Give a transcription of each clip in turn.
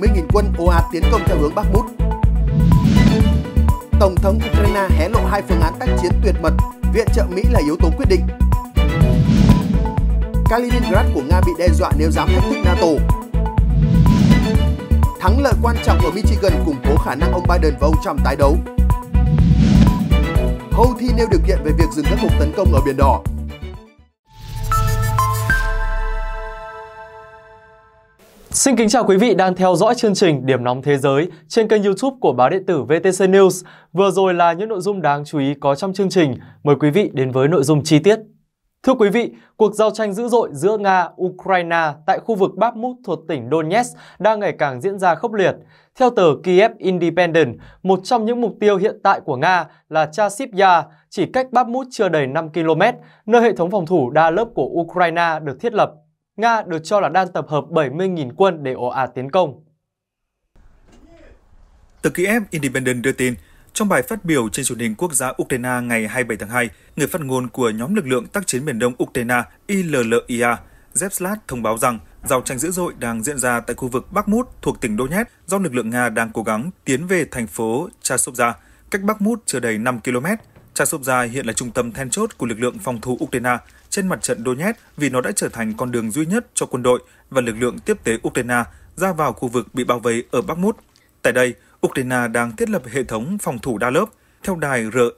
70.000 quân Oa tiến công theo hướng Bắc Mút. Tổng thống Ukraine hé lộ hai phương án tác chiến tuyệt mật, viện trợ Mỹ là yếu tố quyết định. Kaliningrad của Nga bị đe dọa nếu dám thách thức NATO. Thắng lợi quan trọng ở Michigan củng cố khả năng ông Biden và ông Trump tái đấu. Houthi nêu điều kiện về việc dừng các cuộc tấn công ở Biển Đỏ. Xin kính chào quý vị đang theo dõi chương trình Điểm nóng thế giới trên kênh YouTube của báo điện tử VTC News. Vừa rồi là những nội dung đáng chú ý có trong chương trình. Mời quý vị đến với nội dung chi tiết. Thưa quý vị, cuộc giao tranh dữ dội giữa Nga, Ukraine tại khu vực Bakhmut thuộc tỉnh Donetsk đang ngày càng diễn ra khốc liệt. Theo tờ Kiev Independent, một trong những mục tiêu hiện tại của Nga là chasiv chỉ cách Bakhmut chưa đầy 5 km, nơi hệ thống phòng thủ đa lớp của Ukraine được thiết lập. Nga được cho là đang tập hợp 70.000 quân để ồ ạt tiến công. Tờ Kiev, Independent đưa tin, trong bài phát biểu trên truyền hình quốc gia Ukraine ngày 27 tháng 2, người phát ngôn của nhóm lực lượng tác chiến miền đông Ukraine ILLIA, Zepslat thông báo rằng giao tranh dữ dội đang diễn ra tại khu vực Bakhmut thuộc tỉnh Donetsk do lực lượng Nga đang cố gắng tiến về thành phố Chasovja, cách Bakhmut chưa đầy 5 km. Chasovja hiện là trung tâm then chốt của lực lượng phòng thủ Ukraine, trên mặt trận Donetsk vì nó đã trở thành con đường duy nhất cho quân đội và lực lượng tiếp tế Ukraine ra vào khu vực bị bao vây ở Bắc Mút. Tại đây, Ukraine đang thiết lập hệ thống phòng thủ đa lớp theo đài RFRL.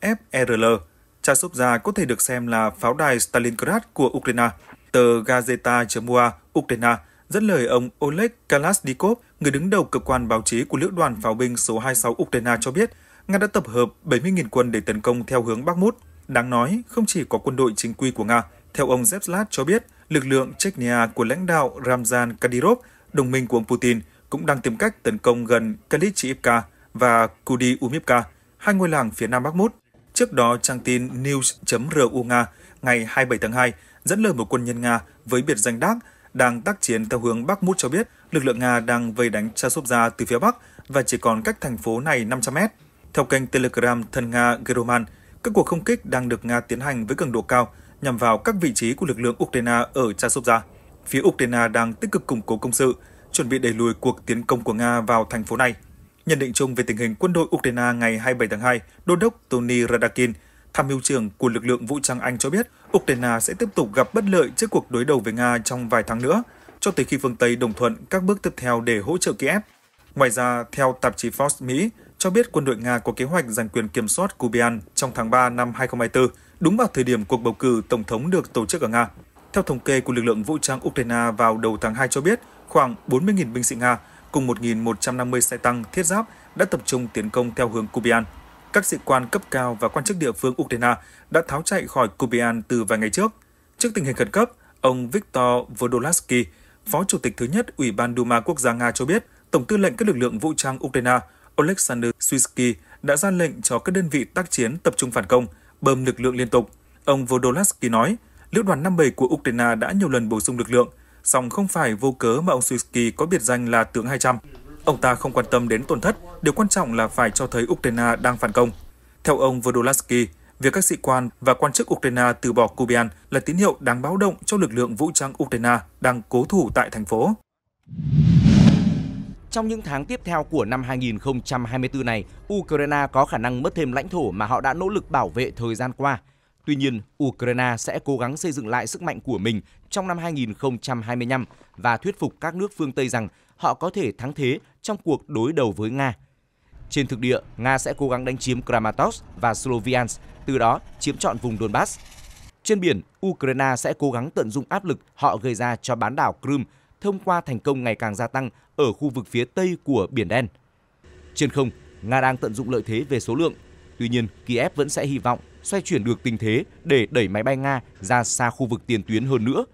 E Cha Chasovia có thể được xem là pháo đài Stalingrad của Ukraine. Tờ Gazeta.mua Ukraine dẫn lời ông Oleg Kalashnikov, người đứng đầu cơ quan báo chí của lữ đoàn pháo binh số 26 Ukraine cho biết, Nga đã tập hợp 70.000 quân để tấn công theo hướng Bắc Mút. Đáng nói, không chỉ có quân đội chính quy của Nga, theo ông Zebslat cho biết, lực lượng Chechnya của lãnh đạo Ramzan Kadyrov, đồng minh của ông Putin, cũng đang tìm cách tấn công gần Kalichivka và Kudi Umivka, hai ngôi làng phía nam Bakhmut. Trước đó, trang tin news.ru Nga ngày 27 tháng 2 dẫn lời một quân nhân Nga với biệt danh Đác đang tác chiến theo hướng Bắc Mút cho biết lực lượng Nga đang vây đánh Chasovia từ phía Bắc và chỉ còn cách thành phố này 500 mét. Theo kênh Telegram thân Nga Geroman, các cuộc không kích đang được Nga tiến hành với cường độ cao, nhằm vào các vị trí của lực lượng Ukraine ở Chasovia. Phía Ukraine đang tích cực củng cố công sự, chuẩn bị đẩy lùi cuộc tiến công của Nga vào thành phố này. Nhận định chung về tình hình quân đội Ukraine ngày 27 tháng 2, Đô đốc Tony Radakin, tham mưu trưởng của lực lượng vũ trang Anh cho biết Ukraine sẽ tiếp tục gặp bất lợi trước cuộc đối đầu với Nga trong vài tháng nữa, cho tới khi phương Tây đồng thuận các bước tiếp theo để hỗ trợ Kiev. Ngoài ra, theo tạp chí Forbes Mỹ, cho biết quân đội Nga có kế hoạch giành quyền kiểm soát Kubian trong tháng 3 năm 2024, đúng vào thời điểm cuộc bầu cử tổng thống được tổ chức ở Nga. Theo thống kê của lực lượng vũ trang Ukraine vào đầu tháng 2 cho biết, khoảng 40.000 binh sĩ Nga cùng 1.150 xe tăng thiết giáp đã tập trung tiến công theo hướng Kubian Các sĩ quan cấp cao và quan chức địa phương Ukraine đã tháo chạy khỏi Kubian từ vài ngày trước. Trước tình hình khẩn cấp, ông Viktor Vodolansky, Phó Chủ tịch thứ nhất Ủy ban Duma Quốc gia Nga cho biết, Tổng tư lệnh các lực lượng vũ trang Ukraine Oleksandr Swisky đã ra lệnh cho các đơn vị tác chiến tập trung phản công, bơm lực lượng liên tục. Ông Vodolaski nói, lữ đoàn 57 của Ukraine đã nhiều lần bổ sung lực lượng, song không phải vô cớ mà ông Suski có biệt danh là tướng 200. Ông ta không quan tâm đến tổn thất, điều quan trọng là phải cho thấy Ukraine đang phản công. Theo ông Vodolaski, việc các sĩ quan và quan chức Ukraine từ bỏ Kubian là tín hiệu đáng báo động cho lực lượng vũ trang Ukraine đang cố thủ tại thành phố. Trong những tháng tiếp theo của năm 2024 này, Ukraine có khả năng mất thêm lãnh thổ mà họ đã nỗ lực bảo vệ thời gian qua. Tuy nhiên, Ukraine sẽ cố gắng xây dựng lại sức mạnh của mình trong năm 2025 và thuyết phục các nước phương Tây rằng họ có thể thắng thế trong cuộc đối đầu với Nga. Trên thực địa, Nga sẽ cố gắng đánh chiếm Kramatorsk và Sloviansk, từ đó chiếm trọn vùng Donbass. Trên biển, Ukraine sẽ cố gắng tận dụng áp lực họ gây ra cho bán đảo Crimea thông qua thành công ngày càng gia tăng ở khu vực phía tây của Biển Đen. Trên không, Nga đang tận dụng lợi thế về số lượng. Tuy nhiên, Kiev vẫn sẽ hy vọng xoay chuyển được tình thế để đẩy máy bay Nga ra xa khu vực tiền tuyến hơn nữa.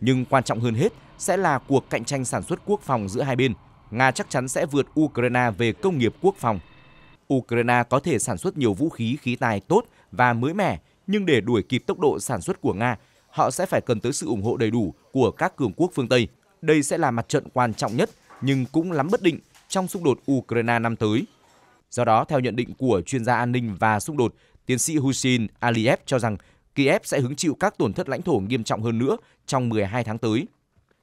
Nhưng quan trọng hơn hết sẽ là cuộc cạnh tranh sản xuất quốc phòng giữa hai bên. Nga chắc chắn sẽ vượt Ukraine về công nghiệp quốc phòng. Ukraine có thể sản xuất nhiều vũ khí khí tài tốt và mới mẻ, nhưng để đuổi kịp tốc độ sản xuất của Nga, họ sẽ phải cần tới sự ủng hộ đầy đủ của các cường quốc phương Tây. Đây sẽ là mặt trận quan trọng nhất nhưng cũng lắm bất định trong xung đột Ukraine năm tới. Do đó, theo nhận định của chuyên gia an ninh và xung đột, tiến sĩ Hussein Aliyev cho rằng Kiev sẽ hứng chịu các tổn thất lãnh thổ nghiêm trọng hơn nữa trong 12 tháng tới.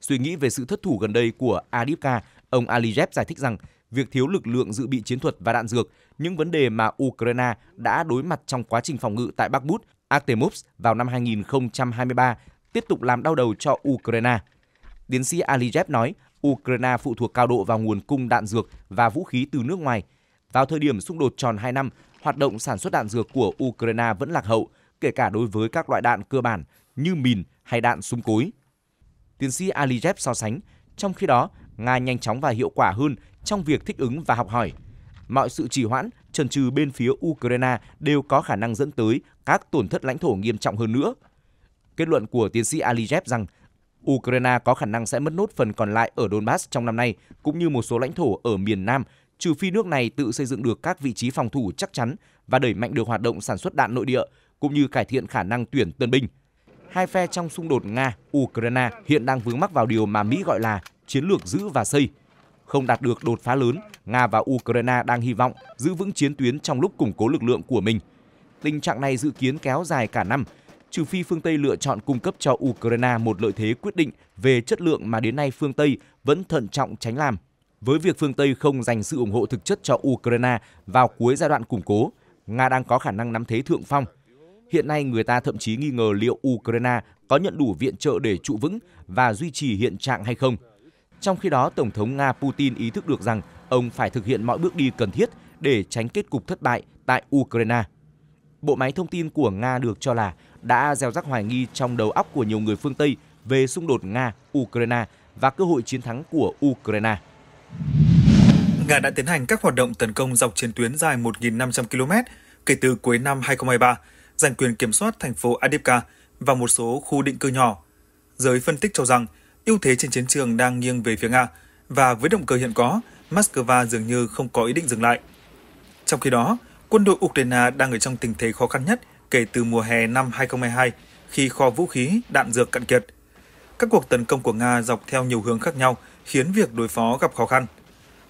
Suy nghĩ về sự thất thủ gần đây của Adivka, ông Aliyev giải thích rằng việc thiếu lực lượng dự bị chiến thuật và đạn dược, những vấn đề mà Ukraine đã đối mặt trong quá trình phòng ngự tại Bakhmut, Artemovsk vào năm 2023 tiếp tục làm đau đầu cho Ukraine. Tiến sĩ Aliyev nói, Ukraine phụ thuộc cao độ vào nguồn cung đạn dược và vũ khí từ nước ngoài. Vào thời điểm xung đột tròn 2 năm, hoạt động sản xuất đạn dược của Ukraine vẫn lạc hậu, kể cả đối với các loại đạn cơ bản như mìn hay đạn súng cối. Tiến sĩ Aliyev so sánh, trong khi đó, Nga nhanh chóng và hiệu quả hơn trong việc thích ứng và học hỏi. Mọi sự trì hoãn, trần trừ bên phía Ukraine đều có khả năng dẫn tới các tổn thất lãnh thổ nghiêm trọng hơn nữa. Kết luận của tiến sĩ Aliyev rằng Ukraine có khả năng sẽ mất nốt phần còn lại ở Donbass trong năm nay, cũng như một số lãnh thổ ở miền Nam, trừ phi nước này tự xây dựng được các vị trí phòng thủ chắc chắn và đẩy mạnh được hoạt động sản xuất đạn nội địa, cũng như cải thiện khả năng tuyển tân binh. Hai phe trong xung đột Nga-Ukraine hiện đang vướng mắc vào điều mà Mỹ gọi là chiến lược giữ và xây. Không đạt được đột phá lớn, Nga và Ukraine đang hy vọng giữ vững chiến tuyến trong lúc củng cố lực lượng của mình. Tình trạng này dự kiến kéo dài cả năm trừ phi phương Tây lựa chọn cung cấp cho Ukraine một lợi thế quyết định về chất lượng mà đến nay phương Tây vẫn thận trọng tránh làm. Với việc phương Tây không dành sự ủng hộ thực chất cho Ukraine vào cuối giai đoạn củng cố, Nga đang có khả năng nắm thế thượng phong. Hiện nay người ta thậm chí nghi ngờ liệu Ukraine có nhận đủ viện trợ để trụ vững và duy trì hiện trạng hay không. Trong khi đó, Tổng thống Nga Putin ý thức được rằng ông phải thực hiện mọi bước đi cần thiết để tránh kết cục thất bại tại Ukraine. Bộ máy thông tin của Nga được cho là đã gieo rắc hoài nghi trong đầu óc của nhiều người phương Tây về xung đột Nga-Ukraine và cơ hội chiến thắng của Ukraine. Nga đã tiến hành các hoạt động tấn công dọc chiến tuyến dài 1.500 km kể từ cuối năm 2023, giành quyền kiểm soát thành phố Adivka và một số khu định cư nhỏ. Giới phân tích cho rằng, ưu thế trên chiến trường đang nghiêng về phía Nga và với động cơ hiện có, Moscow dường như không có ý định dừng lại. Trong khi đó, quân đội Ukraine đang ở trong tình thế khó khăn nhất – kể từ mùa hè năm 2022 khi kho vũ khí, đạn dược cạn kiệt. Các cuộc tấn công của Nga dọc theo nhiều hướng khác nhau khiến việc đối phó gặp khó khăn.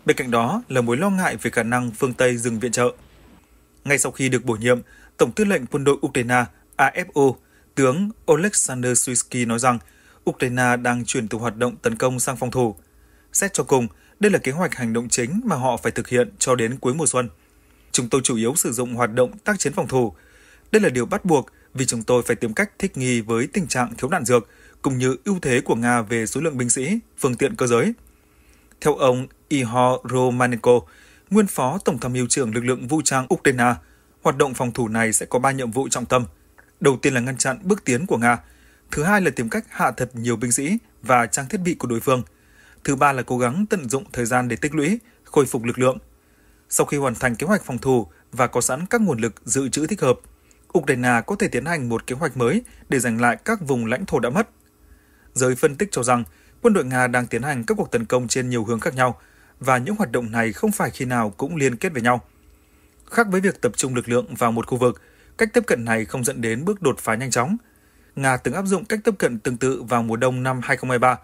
Bên cạnh đó là mối lo ngại về khả năng phương Tây dừng viện trợ. Ngay sau khi được bổ nhiệm, Tổng tư lệnh quân đội Ukraine AFO, tướng Oleksandr Suisky nói rằng Ukraine đang chuyển từ hoạt động tấn công sang phòng thủ. Xét cho cùng, đây là kế hoạch hành động chính mà họ phải thực hiện cho đến cuối mùa xuân. Chúng tôi chủ yếu sử dụng hoạt động tác chiến phòng thủ đây là điều bắt buộc vì chúng tôi phải tìm cách thích nghi với tình trạng thiếu đạn dược, cũng như ưu thế của Nga về số lượng binh sĩ, phương tiện cơ giới. Theo ông Ihor Romanenko, nguyên phó tổng tham mưu trưởng lực lượng vũ trang Ukraine, hoạt động phòng thủ này sẽ có 3 nhiệm vụ trọng tâm. Đầu tiên là ngăn chặn bước tiến của Nga, thứ hai là tìm cách hạ thật nhiều binh sĩ và trang thiết bị của đối phương, thứ ba là cố gắng tận dụng thời gian để tích lũy, khôi phục lực lượng. Sau khi hoàn thành kế hoạch phòng thủ và có sẵn các nguồn lực dự trữ thích hợp, Ukraine có thể tiến hành một kế hoạch mới để giành lại các vùng lãnh thổ đã mất. Giới phân tích cho rằng, quân đội Nga đang tiến hành các cuộc tấn công trên nhiều hướng khác nhau và những hoạt động này không phải khi nào cũng liên kết với nhau. Khác với việc tập trung lực lượng vào một khu vực, cách tiếp cận này không dẫn đến bước đột phá nhanh chóng. Nga từng áp dụng cách tiếp cận tương tự vào mùa đông năm 2023.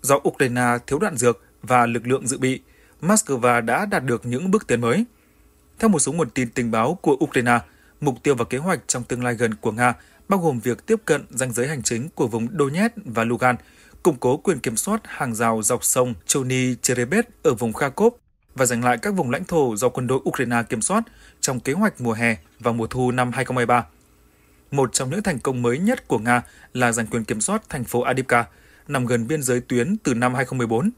Do Ukraine thiếu đạn dược và lực lượng dự bị, Moscow đã đạt được những bước tiến mới. Theo một số nguồn tin tình báo của Ukraine, mục tiêu và kế hoạch trong tương lai gần của Nga, bao gồm việc tiếp cận ranh giới hành chính của vùng Donetsk và Lugan, củng cố quyền kiểm soát hàng rào dọc sông Chony Cherebet ở vùng Kharkov và giành lại các vùng lãnh thổ do quân đội Ukraine kiểm soát trong kế hoạch mùa hè và mùa thu năm 2023. Một trong những thành công mới nhất của Nga là giành quyền kiểm soát thành phố Adivka, nằm gần biên giới tuyến từ năm 2014.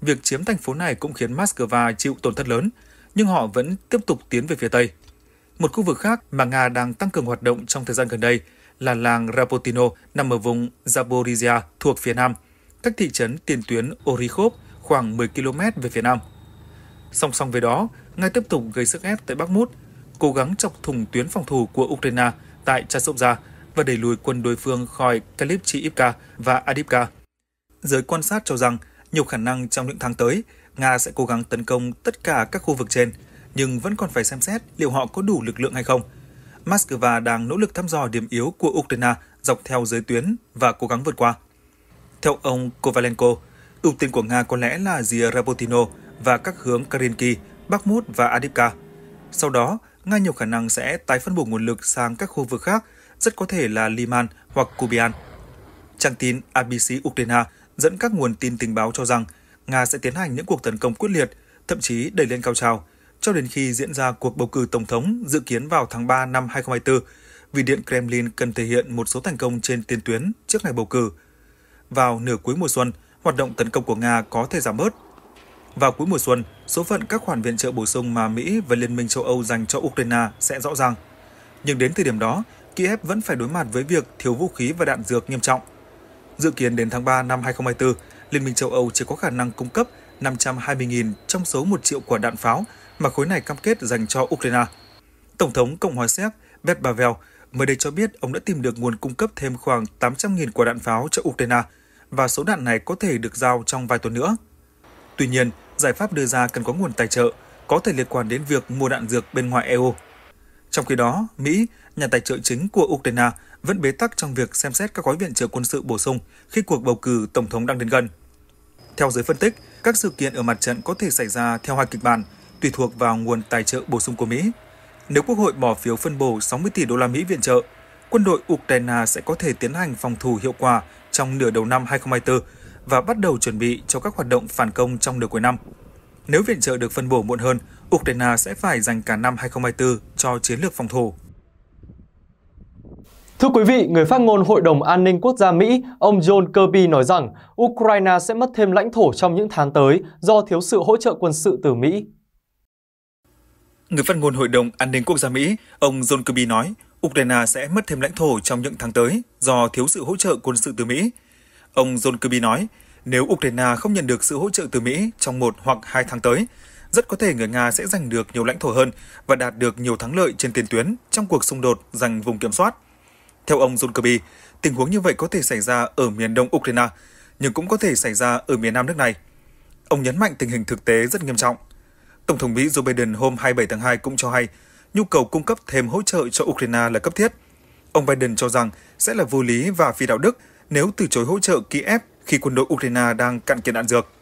Việc chiếm thành phố này cũng khiến Moscow chịu tổn thất lớn, nhưng họ vẫn tiếp tục tiến về phía Tây. Một khu vực khác mà Nga đang tăng cường hoạt động trong thời gian gần đây là làng Rapotino nằm ở vùng Zaporizhia thuộc phía Nam, cách thị trấn tiền tuyến Orikhov khoảng 10 km về phía Nam. Song song với đó, Nga tiếp tục gây sức ép tại Bakhmut, cố gắng chọc thủng tuyến phòng thủ của Ukraine tại Chasovia và đẩy lùi quân đối phương khỏi Kalipchiivka và Adivka. Giới quan sát cho rằng nhiều khả năng trong những tháng tới, Nga sẽ cố gắng tấn công tất cả các khu vực trên – nhưng vẫn còn phải xem xét liệu họ có đủ lực lượng hay không. Moscow đang nỗ lực thăm dò điểm yếu của Ukraine dọc theo giới tuyến và cố gắng vượt qua. Theo ông Kovalenko, ưu tiên của Nga có lẽ là Zierabotino và các hướng Karinki, Bakhmut và Adivka. Sau đó, Nga nhiều khả năng sẽ tái phân bổ nguồn lực sang các khu vực khác, rất có thể là Liman hoặc Kubian. Trang tin ABC Ukraine dẫn các nguồn tin tình báo cho rằng Nga sẽ tiến hành những cuộc tấn công quyết liệt, thậm chí đẩy lên cao trào – cho đến khi diễn ra cuộc bầu cử tổng thống dự kiến vào tháng 3 năm 2024, vì Điện Kremlin cần thể hiện một số thành công trên tiền tuyến trước ngày bầu cử. Vào nửa cuối mùa xuân, hoạt động tấn công của Nga có thể giảm bớt. Vào cuối mùa xuân, số phận các khoản viện trợ bổ sung mà Mỹ và Liên minh châu Âu dành cho Ukraine sẽ rõ ràng. Nhưng đến thời điểm đó, Kiev vẫn phải đối mặt với việc thiếu vũ khí và đạn dược nghiêm trọng. Dự kiến đến tháng 3 năm 2024, Liên minh châu Âu chỉ có khả năng cung cấp 520.000 trong số 1 triệu quả đạn pháo mà khối này cam kết dành cho Ukraine. Tổng thống Cộng hòa Séc Bep Pavel mới đây cho biết ông đã tìm được nguồn cung cấp thêm khoảng 800.000 quả đạn pháo cho Ukraine và số đạn này có thể được giao trong vài tuần nữa. Tuy nhiên, giải pháp đưa ra cần có nguồn tài trợ, có thể liên quan đến việc mua đạn dược bên ngoài EU. Trong khi đó, Mỹ, nhà tài trợ chính của Ukraine, vẫn bế tắc trong việc xem xét các gói viện trợ quân sự bổ sung khi cuộc bầu cử tổng thống đang đến gần. Theo giới phân tích, các sự kiện ở mặt trận có thể xảy ra theo hai kịch bản – tùy thuộc vào nguồn tài trợ bổ sung của Mỹ. Nếu Quốc hội bỏ phiếu phân bổ 60 tỷ đô la Mỹ viện trợ, quân đội Ukraine sẽ có thể tiến hành phòng thủ hiệu quả trong nửa đầu năm 2024 và bắt đầu chuẩn bị cho các hoạt động phản công trong nửa cuối năm. Nếu viện trợ được phân bổ muộn hơn, Ukraine sẽ phải dành cả năm 2024 cho chiến lược phòng thủ. Thưa quý vị, người phát ngôn Hội đồng An ninh Quốc gia Mỹ, ông John Kirby nói rằng Ukraine sẽ mất thêm lãnh thổ trong những tháng tới do thiếu sự hỗ trợ quân sự từ Mỹ. Người phát ngôn Hội đồng An ninh Quốc gia Mỹ, ông John Kirby nói, Ukraine sẽ mất thêm lãnh thổ trong những tháng tới do thiếu sự hỗ trợ quân sự từ Mỹ. Ông John Kirby nói, nếu Ukraine không nhận được sự hỗ trợ từ Mỹ trong một hoặc hai tháng tới, rất có thể người Nga sẽ giành được nhiều lãnh thổ hơn và đạt được nhiều thắng lợi trên tiền tuyến trong cuộc xung đột giành vùng kiểm soát. Theo ông John Kirby, tình huống như vậy có thể xảy ra ở miền đông Ukraine, nhưng cũng có thể xảy ra ở miền nam nước này. Ông nhấn mạnh tình hình thực tế rất nghiêm trọng – Tổng thống Mỹ Joe Biden hôm 27 tháng 2 cũng cho hay nhu cầu cung cấp thêm hỗ trợ cho Ukraine là cấp thiết. Ông Biden cho rằng sẽ là vô lý và phi đạo đức nếu từ chối hỗ trợ Kiev khi quân đội Ukraine đang cạn kiệt đạn dược.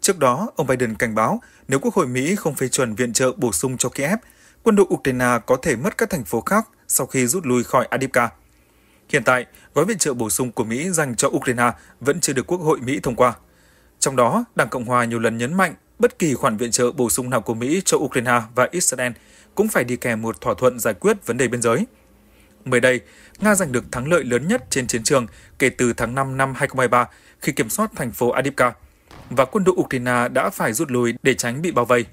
Trước đó, ông Biden cảnh báo nếu Quốc hội Mỹ không phê chuẩn viện trợ bổ sung cho Kiev, quân đội Ukraine có thể mất các thành phố khác sau khi rút lui khỏi Adipka. Hiện tại, gói viện trợ bổ sung của Mỹ dành cho Ukraine vẫn chưa được Quốc hội Mỹ thông qua. Trong đó, Đảng Cộng hòa nhiều lần nhấn mạnh bất kỳ khoản viện trợ bổ sung nào của Mỹ cho Ukraine và Israel cũng phải đi kèm một thỏa thuận giải quyết vấn đề biên giới. Mới đây, Nga giành được thắng lợi lớn nhất trên chiến trường kể từ tháng 5 năm 2023 khi kiểm soát thành phố Adivka, và quân đội Ukraine đã phải rút lui để tránh bị bao vây.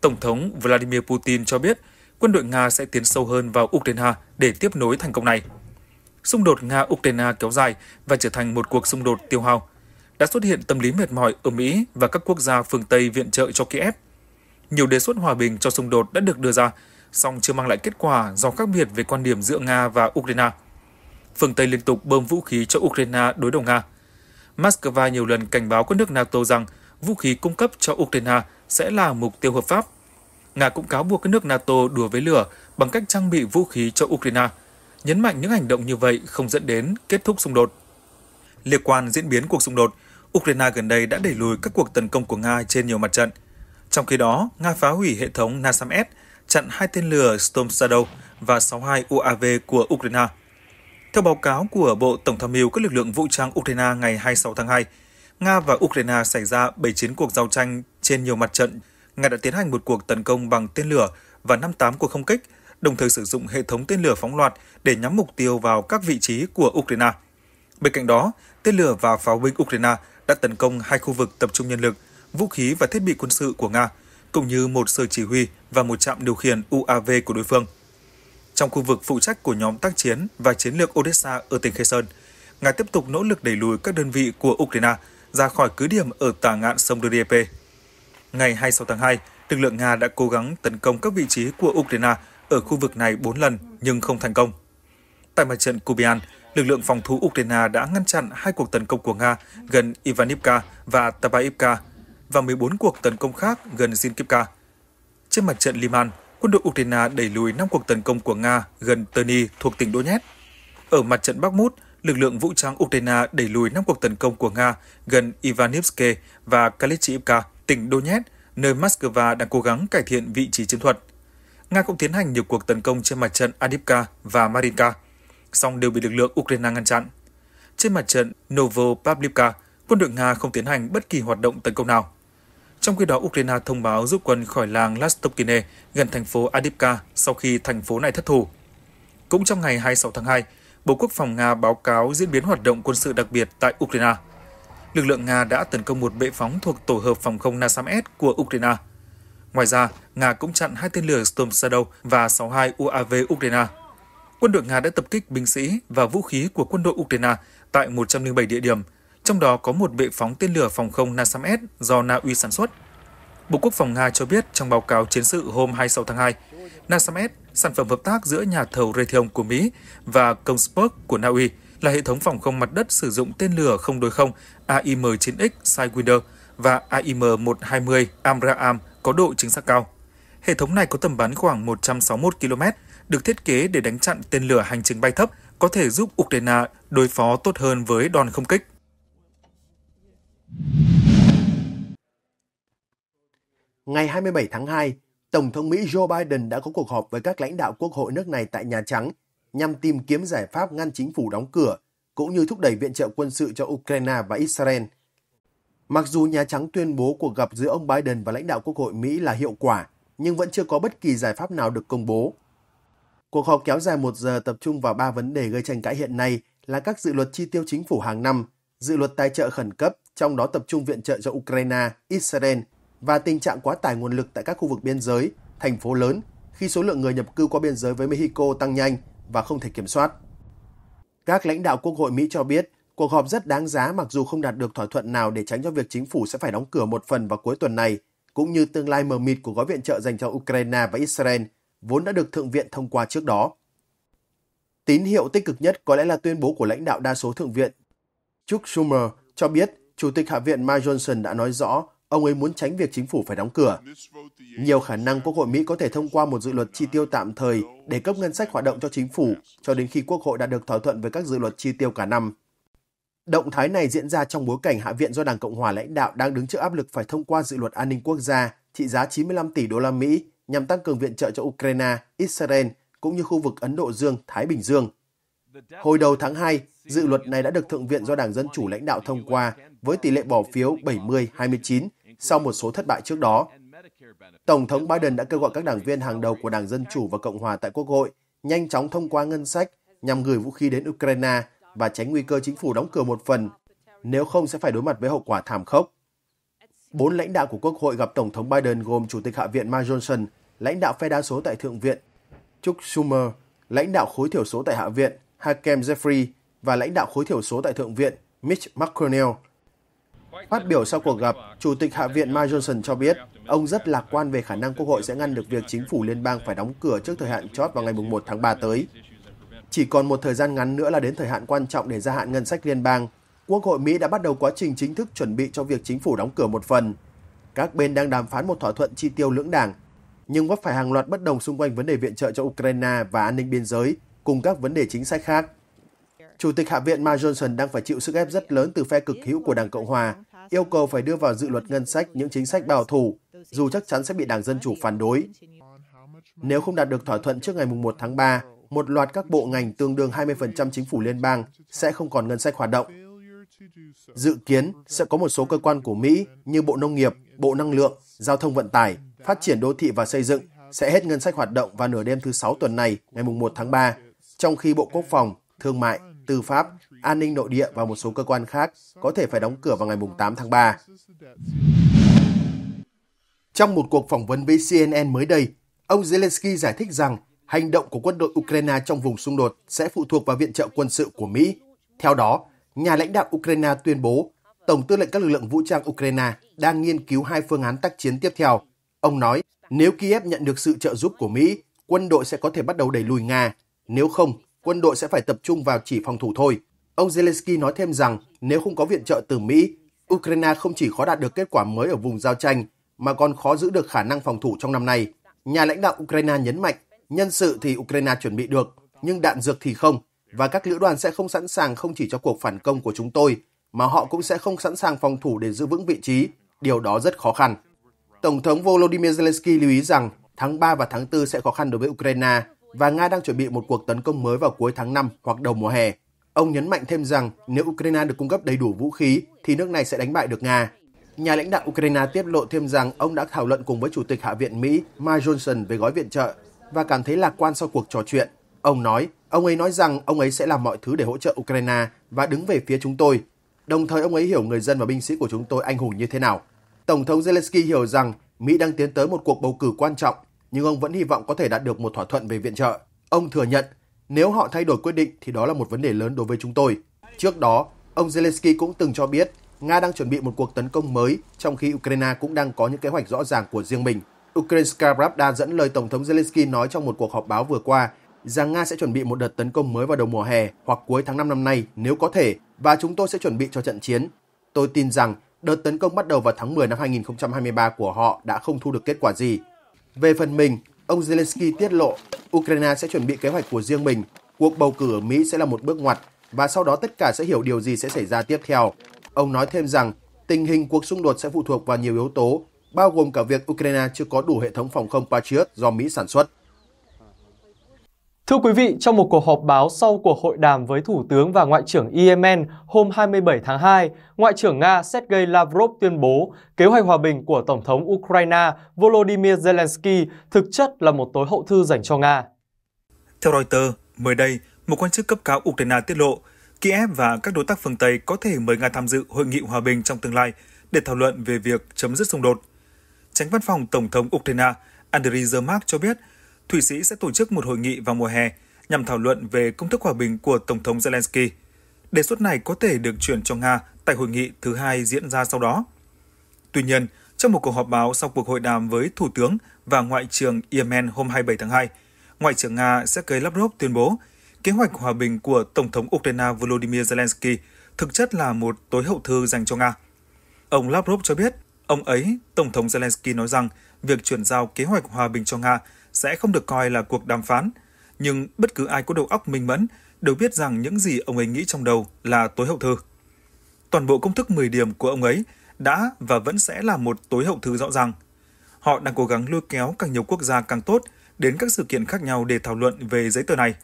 Tổng thống Vladimir Putin cho biết quân đội Nga sẽ tiến sâu hơn vào Ukraine để tiếp nối thành công này. Xung đột Nga-Ukraine kéo dài và trở thành một cuộc xung đột tiêu hao – đã xuất hiện tâm lý mệt mỏi ở Mỹ và các quốc gia phương Tây viện trợ cho Kiev. Nhiều đề xuất hòa bình cho xung đột đã được đưa ra, song chưa mang lại kết quả do khác biệt về quan điểm giữa Nga và Ukraine. Phương Tây liên tục bơm vũ khí cho Ukraine đối đầu Nga. Moscow nhiều lần cảnh báo các nước NATO rằng vũ khí cung cấp cho Ukraine sẽ là mục tiêu hợp pháp. Nga cũng cáo buộc các nước NATO đùa với lửa bằng cách trang bị vũ khí cho Ukraine, nhấn mạnh những hành động như vậy không dẫn đến kết thúc xung đột. Liên quan diễn biến cuộc xung đột, Ukraine gần đây đã đẩy lùi các cuộc tấn công của Nga trên nhiều mặt trận. Trong khi đó, Nga phá hủy hệ thống NASAMS, chặn hai tên lửa Storm Shadow và 62 UAV của Ukraine. Theo báo cáo của Bộ Tổng tham mưu các lực lượng vũ trang Ukraine ngày 26 tháng 2, Nga và Ukraine xảy ra 79 cuộc giao tranh trên nhiều mặt trận. Nga đã tiến hành một cuộc tấn công bằng tên lửa và 58 cuộc không kích, đồng thời sử dụng hệ thống tên lửa phóng loạt để nhắm mục tiêu vào các vị trí của Ukraine. Bên cạnh đó, tên lửa và pháo binh Ukraine đã tấn công hai khu vực tập trung nhân lực, vũ khí và thiết bị quân sự của Nga, cũng như một sở chỉ huy và một trạm điều khiển UAV của đối phương. Trong khu vực phụ trách của nhóm tác chiến và chiến lược Odessa ở tỉnh Kherson, Nga tiếp tục nỗ lực đẩy lùi các đơn vị của Ukraine ra khỏi cứ điểm ở tả ngạn sông Driepe. Ngày 26 tháng 2, lực lượng Nga đã cố gắng tấn công các vị trí của Ukraine ở khu vực này 4 lần nhưng không thành công. Tại mặt trận Kubian, lực lượng phòng thủ Ukraine đã ngăn chặn hai cuộc tấn công của Nga gần Ivanivka và Tabaivka và 14 cuộc tấn công khác gần Zinkivka. Trên mặt trận Liman, quân đội Ukraine đẩy lùi 5 cuộc tấn công của Nga gần Terni thuộc tỉnh Donetsk. Ở mặt trận Bakhmut, lực lượng vũ trang Ukraine đẩy lùi 5 cuộc tấn công của Nga gần Ivanivske và Kalichivka, tỉnh Donetsk, nơi Moscow đang cố gắng cải thiện vị trí chiến thuật. Nga cũng tiến hành nhiều cuộc tấn công trên mặt trận Adivka và Marinka song đều bị lực lượng Ukraine ngăn chặn. Trên mặt trận Novopavlivka, quân đội Nga không tiến hành bất kỳ hoạt động tấn công nào. Trong khi đó, Ukraine thông báo rút quân khỏi làng Lastokine gần thành phố Adipka sau khi thành phố này thất thủ. Cũng trong ngày 26 tháng 2, Bộ Quốc phòng Nga báo cáo diễn biến hoạt động quân sự đặc biệt tại Ukraine. Lực lượng Nga đã tấn công một bệ phóng thuộc tổ hợp phòng không NASAMS của Ukraine. Ngoài ra, Nga cũng chặn hai tên lửa Storm Shadow và 62 UAV Ukraine quân đội Nga đã tập kích binh sĩ và vũ khí của quân đội Ukraine tại 107 địa điểm, trong đó có một bệ phóng tên lửa phòng không NASAMS do Na Uy sản xuất. Bộ Quốc phòng Nga cho biết trong báo cáo chiến sự hôm 26 tháng 2, NASAMS, sản phẩm hợp tác giữa nhà thầu Raytheon của Mỹ và Kongsberg của Na Uy, là hệ thống phòng không mặt đất sử dụng tên lửa không đối không AIM-9X Sidewinder và AIM-120 amraam có độ chính xác cao. Hệ thống này có tầm bắn khoảng 161 km được thiết kế để đánh chặn tên lửa hành trình bay thấp, có thể giúp Ukraine đối phó tốt hơn với đòn không kích. Ngày 27 tháng 2, Tổng thống Mỹ Joe Biden đã có cuộc họp với các lãnh đạo quốc hội nước này tại Nhà Trắng nhằm tìm kiếm giải pháp ngăn chính phủ đóng cửa, cũng như thúc đẩy viện trợ quân sự cho Ukraine và Israel. Mặc dù Nhà Trắng tuyên bố cuộc gặp giữa ông Biden và lãnh đạo Quốc hội Mỹ là hiệu quả, nhưng vẫn chưa có bất kỳ giải pháp nào được công bố. Cuộc họp kéo dài một giờ tập trung vào ba vấn đề gây tranh cãi hiện nay là các dự luật chi tiêu chính phủ hàng năm, dự luật tài trợ khẩn cấp, trong đó tập trung viện trợ cho Ukraine, Israel và tình trạng quá tải nguồn lực tại các khu vực biên giới, thành phố lớn khi số lượng người nhập cư qua biên giới với Mexico tăng nhanh và không thể kiểm soát. Các lãnh đạo Quốc hội Mỹ cho biết cuộc họp rất đáng giá mặc dù không đạt được thỏa thuận nào để tránh cho việc chính phủ sẽ phải đóng cửa một phần vào cuối tuần này, cũng như tương lai mờ mịt của gói viện trợ dành cho Ukraine và Israel – vốn đã được Thượng viện thông qua trước đó. Tín hiệu tích cực nhất có lẽ là tuyên bố của lãnh đạo đa số Thượng viện. Chuck Schumer cho biết Chủ tịch Hạ viện Mike Johnson đã nói rõ ông ấy muốn tránh việc chính phủ phải đóng cửa. Nhiều khả năng Quốc hội Mỹ có thể thông qua một dự luật chi tiêu tạm thời để cấp ngân sách hoạt động cho chính phủ cho đến khi Quốc hội đã được thỏa thuận với các dự luật chi tiêu cả năm. Động thái này diễn ra trong bối cảnh Hạ viện do Đảng Cộng hòa lãnh đạo đang đứng trước áp lực phải thông qua dự luật an ninh quốc gia trị giá 95 tỷ đô la Mỹ nhằm tăng cường viện trợ cho Ukraine, Israel cũng như khu vực Ấn Độ Dương-Thái Bình Dương. Hồi đầu tháng 2, dự luật này đã được Thượng viện do Đảng Dân Chủ lãnh đạo thông qua với tỷ lệ bỏ phiếu 70-29 sau một số thất bại trước đó. Tổng thống Biden đã kêu gọi các đảng viên hàng đầu của Đảng Dân Chủ và Cộng hòa tại Quốc hội nhanh chóng thông qua ngân sách nhằm gửi vũ khí đến Ukraine và tránh nguy cơ chính phủ đóng cửa một phần, nếu không sẽ phải đối mặt với hậu quả thảm khốc. Bốn lãnh đạo của Quốc hội gặp Tổng thống Biden gồm Chủ tịch Hạ viện Mike Johnson, lãnh đạo phe đa số tại Thượng viện, Chuck Schumer, lãnh đạo khối thiểu số tại Hạ viện hakeem Jeffrey và lãnh đạo khối thiểu số tại Thượng viện Mitch McConnell. Phát biểu sau cuộc gặp, Chủ tịch Hạ viện Mike Johnson cho biết ông rất lạc quan về khả năng Quốc hội sẽ ngăn được việc chính phủ liên bang phải đóng cửa trước thời hạn chót vào ngày 1 tháng 3 tới. Chỉ còn một thời gian ngắn nữa là đến thời hạn quan trọng để gia hạn ngân sách liên bang Quốc hội Mỹ đã bắt đầu quá trình chính thức chuẩn bị cho việc chính phủ đóng cửa một phần. Các bên đang đàm phán một thỏa thuận chi tiêu lưỡng đảng, nhưng vấp phải hàng loạt bất đồng xung quanh vấn đề viện trợ cho Ukraine và an ninh biên giới cùng các vấn đề chính sách khác. Chủ tịch Hạ viện Mike Johnson đang phải chịu sức ép rất lớn từ phe cực hữu của Đảng Cộng Hòa, yêu cầu phải đưa vào dự luật ngân sách những chính sách bảo thủ, dù chắc chắn sẽ bị Đảng Dân Chủ phản đối. Nếu không đạt được thỏa thuận trước ngày 1 tháng 3, một loạt các bộ ngành tương đương 20% chính phủ liên bang sẽ không còn ngân sách hoạt động. Dự kiến sẽ có một số cơ quan của Mỹ như Bộ Nông nghiệp, Bộ Năng lượng, Giao thông Vận tải, Phát triển Đô thị và Xây dựng sẽ hết ngân sách hoạt động vào nửa đêm thứ Sáu tuần này, ngày 1 tháng 3, trong khi Bộ Quốc phòng, Thương mại, Tư pháp, An ninh nội địa và một số cơ quan khác có thể phải đóng cửa vào ngày 8 tháng 3. Trong một cuộc phỏng vấn với CNN mới đây, ông Zelensky giải thích rằng hành động của quân đội Ukraine trong vùng xung đột sẽ phụ thuộc vào viện trợ quân sự của Mỹ. Theo đó, nhà lãnh đạo Ukraine tuyên bố Tổng tư lệnh các lực lượng vũ trang Ukraine đang nghiên cứu hai phương án tác chiến tiếp theo. Ông nói, nếu Kiev nhận được sự trợ giúp của Mỹ, quân đội sẽ có thể bắt đầu đẩy lùi Nga. Nếu không, quân đội sẽ phải tập trung vào chỉ phòng thủ thôi. Ông Zelensky nói thêm rằng nếu không có viện trợ từ Mỹ, Ukraine không chỉ khó đạt được kết quả mới ở vùng giao tranh, mà còn khó giữ được khả năng phòng thủ trong năm nay. Nhà lãnh đạo Ukraine nhấn mạnh, nhân sự thì Ukraine chuẩn bị được, nhưng đạn dược thì không và các lữ đoàn sẽ không sẵn sàng không chỉ cho cuộc phản công của chúng tôi, mà họ cũng sẽ không sẵn sàng phòng thủ để giữ vững vị trí. Điều đó rất khó khăn. Tổng thống Volodymyr Zelensky lưu ý rằng tháng 3 và tháng 4 sẽ khó khăn đối với Ukraine và Nga đang chuẩn bị một cuộc tấn công mới vào cuối tháng 5 hoặc đầu mùa hè. Ông nhấn mạnh thêm rằng nếu Ukraine được cung cấp đầy đủ vũ khí thì nước này sẽ đánh bại được Nga. Nhà lãnh đạo Ukraine tiết lộ thêm rằng ông đã thảo luận cùng với Chủ tịch Hạ viện Mỹ Mike Johnson về gói viện trợ và cảm thấy lạc quan sau cuộc trò chuyện. Ông nói, Ông ấy nói rằng ông ấy sẽ làm mọi thứ để hỗ trợ Ukraine và đứng về phía chúng tôi. Đồng thời ông ấy hiểu người dân và binh sĩ của chúng tôi anh hùng như thế nào. Tổng thống Zelensky hiểu rằng Mỹ đang tiến tới một cuộc bầu cử quan trọng, nhưng ông vẫn hy vọng có thể đạt được một thỏa thuận về viện trợ. Ông thừa nhận, nếu họ thay đổi quyết định thì đó là một vấn đề lớn đối với chúng tôi. Trước đó, ông Zelensky cũng từng cho biết Nga đang chuẩn bị một cuộc tấn công mới, trong khi Ukraine cũng đang có những kế hoạch rõ ràng của riêng mình. Ukrainska Pravda dẫn lời Tổng thống Zelensky nói trong một cuộc họp báo vừa qua rằng Nga sẽ chuẩn bị một đợt tấn công mới vào đầu mùa hè hoặc cuối tháng 5 năm nay nếu có thể và chúng tôi sẽ chuẩn bị cho trận chiến. Tôi tin rằng đợt tấn công bắt đầu vào tháng 10 năm 2023 của họ đã không thu được kết quả gì. Về phần mình, ông Zelensky tiết lộ Ukraine sẽ chuẩn bị kế hoạch của riêng mình, cuộc bầu cử ở Mỹ sẽ là một bước ngoặt và sau đó tất cả sẽ hiểu điều gì sẽ xảy ra tiếp theo. Ông nói thêm rằng tình hình cuộc xung đột sẽ phụ thuộc vào nhiều yếu tố, bao gồm cả việc Ukraine chưa có đủ hệ thống phòng không Patriot do Mỹ sản xuất. Thưa quý vị, trong một cuộc họp báo sau cuộc hội đàm với Thủ tướng và Ngoại trưởng Yemen hôm 27 tháng 2, Ngoại trưởng Nga Sergei Lavrov tuyên bố kế hoạch hòa bình của Tổng thống Ukraine Volodymyr Zelensky thực chất là một tối hậu thư dành cho Nga. Theo Reuters, mới đây, một quan chức cấp cao Ukraine tiết lộ Kiev và các đối tác phương Tây có thể mời Nga tham dự hội nghị hòa bình trong tương lai để thảo luận về việc chấm dứt xung đột. Tránh văn phòng Tổng thống Ukraine Andriy Zermak cho biết Thụy Sĩ sẽ tổ chức một hội nghị vào mùa hè nhằm thảo luận về công thức hòa bình của Tổng thống Zelensky. Đề xuất này có thể được chuyển cho Nga tại hội nghị thứ hai diễn ra sau đó. Tuy nhiên, trong một cuộc họp báo sau cuộc hội đàm với Thủ tướng và Ngoại trưởng Yemen hôm 27 tháng 2, Ngoại trưởng Nga Sergei Lavrov tuyên bố kế hoạch hòa bình của Tổng thống Ukraine Volodymyr Zelensky thực chất là một tối hậu thư dành cho Nga. Ông Lavrov cho biết, ông ấy, Tổng thống Zelensky nói rằng việc chuyển giao kế hoạch hòa bình cho Nga sẽ không được coi là cuộc đàm phán, nhưng bất cứ ai có đầu óc minh mẫn đều biết rằng những gì ông ấy nghĩ trong đầu là tối hậu thư. Toàn bộ công thức 10 điểm của ông ấy đã và vẫn sẽ là một tối hậu thư rõ ràng. Họ đang cố gắng lôi kéo càng nhiều quốc gia càng tốt đến các sự kiện khác nhau để thảo luận về giấy tờ này.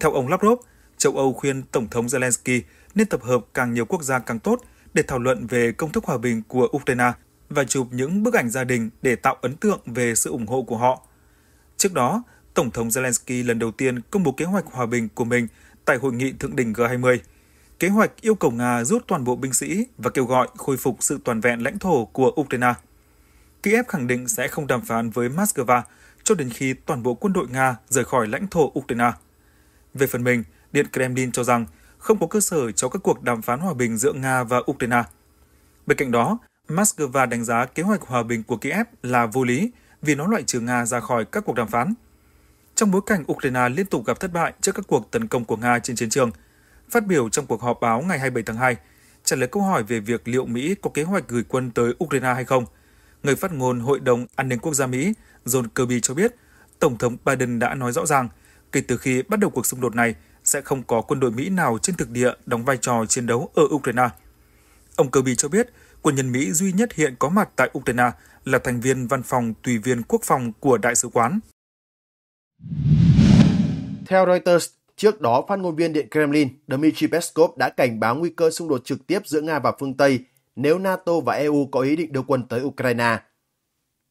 Theo ông Lavrov, châu Âu khuyên Tổng thống Zelensky nên tập hợp càng nhiều quốc gia càng tốt để thảo luận về công thức hòa bình của Ukraine và chụp những bức ảnh gia đình để tạo ấn tượng về sự ủng hộ của họ – Trước đó, Tổng thống Zelensky lần đầu tiên công bố kế hoạch hòa bình của mình tại hội nghị thượng đỉnh G20. Kế hoạch yêu cầu Nga rút toàn bộ binh sĩ và kêu gọi khôi phục sự toàn vẹn lãnh thổ của Ukraine. Kiev khẳng định sẽ không đàm phán với Moscow cho đến khi toàn bộ quân đội Nga rời khỏi lãnh thổ Ukraine. Về phần mình, Điện Kremlin cho rằng không có cơ sở cho các cuộc đàm phán hòa bình giữa Nga và Ukraine. Bên cạnh đó, Moscow đánh giá kế hoạch hòa bình của Kiev là vô lý vì nó loại trừ Nga ra khỏi các cuộc đàm phán. Trong bối cảnh Ukraine liên tục gặp thất bại trước các cuộc tấn công của Nga trên chiến trường, phát biểu trong cuộc họp báo ngày 27 tháng 2, trả lời câu hỏi về việc liệu Mỹ có kế hoạch gửi quân tới Ukraine hay không, người phát ngôn Hội đồng An ninh Quốc gia Mỹ John Kirby cho biết, Tổng thống Biden đã nói rõ ràng, kể từ khi bắt đầu cuộc xung đột này, sẽ không có quân đội Mỹ nào trên thực địa đóng vai trò chiến đấu ở Ukraine. Ông Kirby cho biết, quân nhân Mỹ duy nhất hiện có mặt tại Ukraine là thành viên văn phòng tùy viên quốc phòng của Đại sứ quán. Theo Reuters, trước đó phát ngôn viên Điện Kremlin Dmitry Peskov đã cảnh báo nguy cơ xung đột trực tiếp giữa Nga và phương Tây nếu NATO và EU có ý định đưa quân tới Ukraine.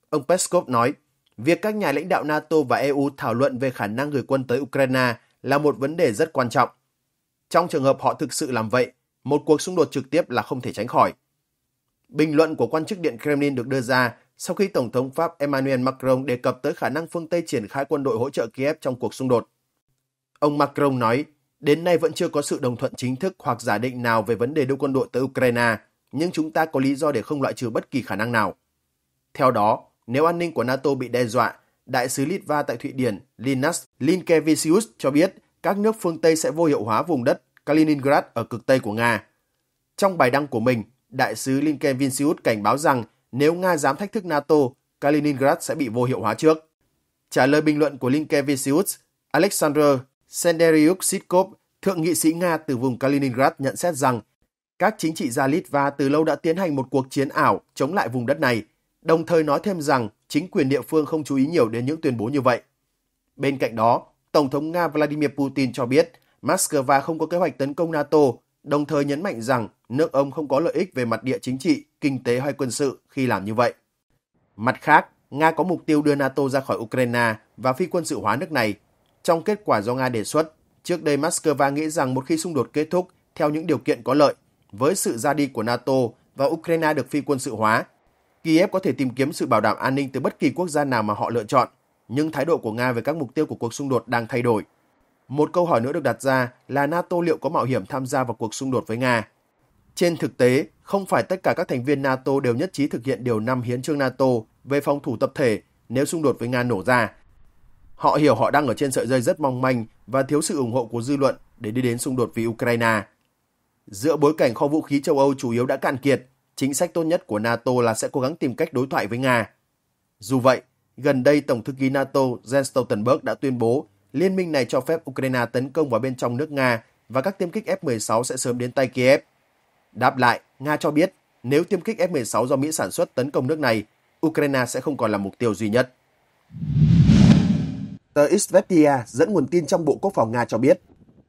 Ông Peskov nói, việc các nhà lãnh đạo NATO và EU thảo luận về khả năng gửi quân tới Ukraine là một vấn đề rất quan trọng. Trong trường hợp họ thực sự làm vậy, một cuộc xung đột trực tiếp là không thể tránh khỏi. Bình luận của quan chức Điện Kremlin được đưa ra sau khi Tổng thống Pháp Emmanuel Macron đề cập tới khả năng phương Tây triển khai quân đội hỗ trợ Kiev trong cuộc xung đột. Ông Macron nói, đến nay vẫn chưa có sự đồng thuận chính thức hoặc giả định nào về vấn đề đưa quân đội tới Ukraine, nhưng chúng ta có lý do để không loại trừ bất kỳ khả năng nào. Theo đó, nếu an ninh của NATO bị đe dọa, Đại sứ Litva tại Thụy Điển Linus Linkevicius cho biết các nước phương Tây sẽ vô hiệu hóa vùng đất Kaliningrad ở cực Tây của Nga. Trong bài đăng của mình, Đại sứ Linken Vinsius cảnh báo rằng nếu Nga dám thách thức NATO, Kaliningrad sẽ bị vô hiệu hóa trước. Trả lời bình luận của Linken Vinsius, Alexander Senderyuk Sitkov, thượng nghị sĩ Nga từ vùng Kaliningrad nhận xét rằng các chính trị gia Litva từ lâu đã tiến hành một cuộc chiến ảo chống lại vùng đất này, đồng thời nói thêm rằng chính quyền địa phương không chú ý nhiều đến những tuyên bố như vậy. Bên cạnh đó, Tổng thống Nga Vladimir Putin cho biết Moscow không có kế hoạch tấn công NATO đồng thời nhấn mạnh rằng nước ông không có lợi ích về mặt địa chính trị, kinh tế hay quân sự khi làm như vậy. Mặt khác, Nga có mục tiêu đưa NATO ra khỏi Ukraine và phi quân sự hóa nước này. Trong kết quả do Nga đề xuất, trước đây Moscow nghĩ rằng một khi xung đột kết thúc theo những điều kiện có lợi, với sự ra đi của NATO và Ukraine được phi quân sự hóa, Kiev có thể tìm kiếm sự bảo đảm an ninh từ bất kỳ quốc gia nào mà họ lựa chọn. Nhưng thái độ của Nga về các mục tiêu của cuộc xung đột đang thay đổi. Một câu hỏi nữa được đặt ra là NATO liệu có mạo hiểm tham gia vào cuộc xung đột với Nga? Trên thực tế, không phải tất cả các thành viên NATO đều nhất trí thực hiện điều 5 hiến trương NATO về phòng thủ tập thể nếu xung đột với Nga nổ ra. Họ hiểu họ đang ở trên sợi dây rất mong manh và thiếu sự ủng hộ của dư luận để đi đến xung đột vì Ukraine. Giữa bối cảnh kho vũ khí châu Âu chủ yếu đã cạn kiệt, chính sách tốt nhất của NATO là sẽ cố gắng tìm cách đối thoại với Nga. Dù vậy, gần đây Tổng thư ký NATO Jens Stoltenberg đã tuyên bố Liên minh này cho phép Ukraine tấn công vào bên trong nước Nga và các tiêm kích F-16 sẽ sớm đến tay Kiev. Đáp lại, Nga cho biết nếu tiêm kích F-16 do Mỹ sản xuất tấn công nước này, Ukraine sẽ không còn là mục tiêu duy nhất. Tờ Izvestia dẫn nguồn tin trong Bộ Quốc phòng Nga cho biết,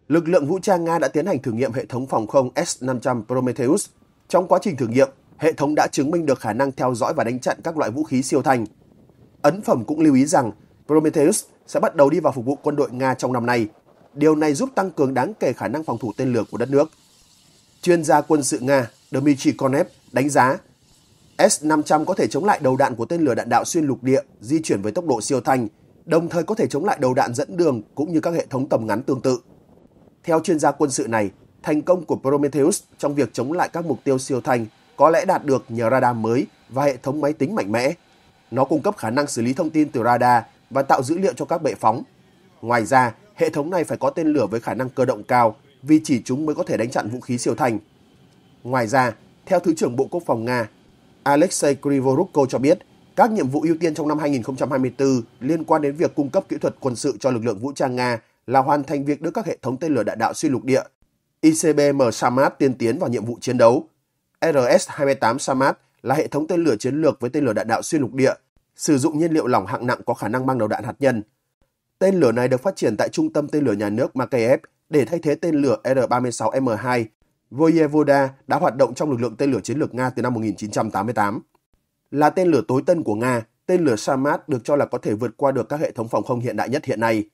lực lượng vũ trang Nga đã tiến hành thử nghiệm hệ thống phòng không S-500 Prometheus. Trong quá trình thử nghiệm, hệ thống đã chứng minh được khả năng theo dõi và đánh chặn các loại vũ khí siêu thanh. Ấn phẩm cũng lưu ý rằng Prometheus sẽ bắt đầu đi vào phục vụ quân đội Nga trong năm nay. Điều này giúp tăng cường đáng kể khả năng phòng thủ tên lửa của đất nước. Chuyên gia quân sự Nga Dmitry Konev đánh giá S-500 có thể chống lại đầu đạn của tên lửa đạn đạo xuyên lục địa di chuyển với tốc độ siêu thanh, đồng thời có thể chống lại đầu đạn dẫn đường cũng như các hệ thống tầm ngắn tương tự. Theo chuyên gia quân sự này, thành công của Prometheus trong việc chống lại các mục tiêu siêu thanh có lẽ đạt được nhờ radar mới và hệ thống máy tính mạnh mẽ. Nó cung cấp khả năng xử lý thông tin từ radar và tạo dữ liệu cho các bệ phóng. Ngoài ra, hệ thống này phải có tên lửa với khả năng cơ động cao vì chỉ chúng mới có thể đánh chặn vũ khí siêu thanh. Ngoài ra, theo Thứ trưởng Bộ Quốc phòng Nga, Alexei Krivorukko cho biết, các nhiệm vụ ưu tiên trong năm 2024 liên quan đến việc cung cấp kỹ thuật quân sự cho lực lượng vũ trang Nga là hoàn thành việc đưa các hệ thống tên lửa đạn đạo xuyên lục địa ICBM Samad tiên tiến vào nhiệm vụ chiến đấu. RS-28 Samad là hệ thống tên lửa chiến lược với tên lửa đạn đạo xuyên lục địa sử dụng nhiên liệu lỏng hạng nặng có khả năng mang đầu đạn hạt nhân. Tên lửa này được phát triển tại trung tâm tên lửa nhà nước Makayev để thay thế tên lửa R-36M2 Voyevoda đã hoạt động trong lực lượng tên lửa chiến lược Nga từ năm 1988. Là tên lửa tối tân của Nga, tên lửa Samad được cho là có thể vượt qua được các hệ thống phòng không hiện đại nhất hiện nay.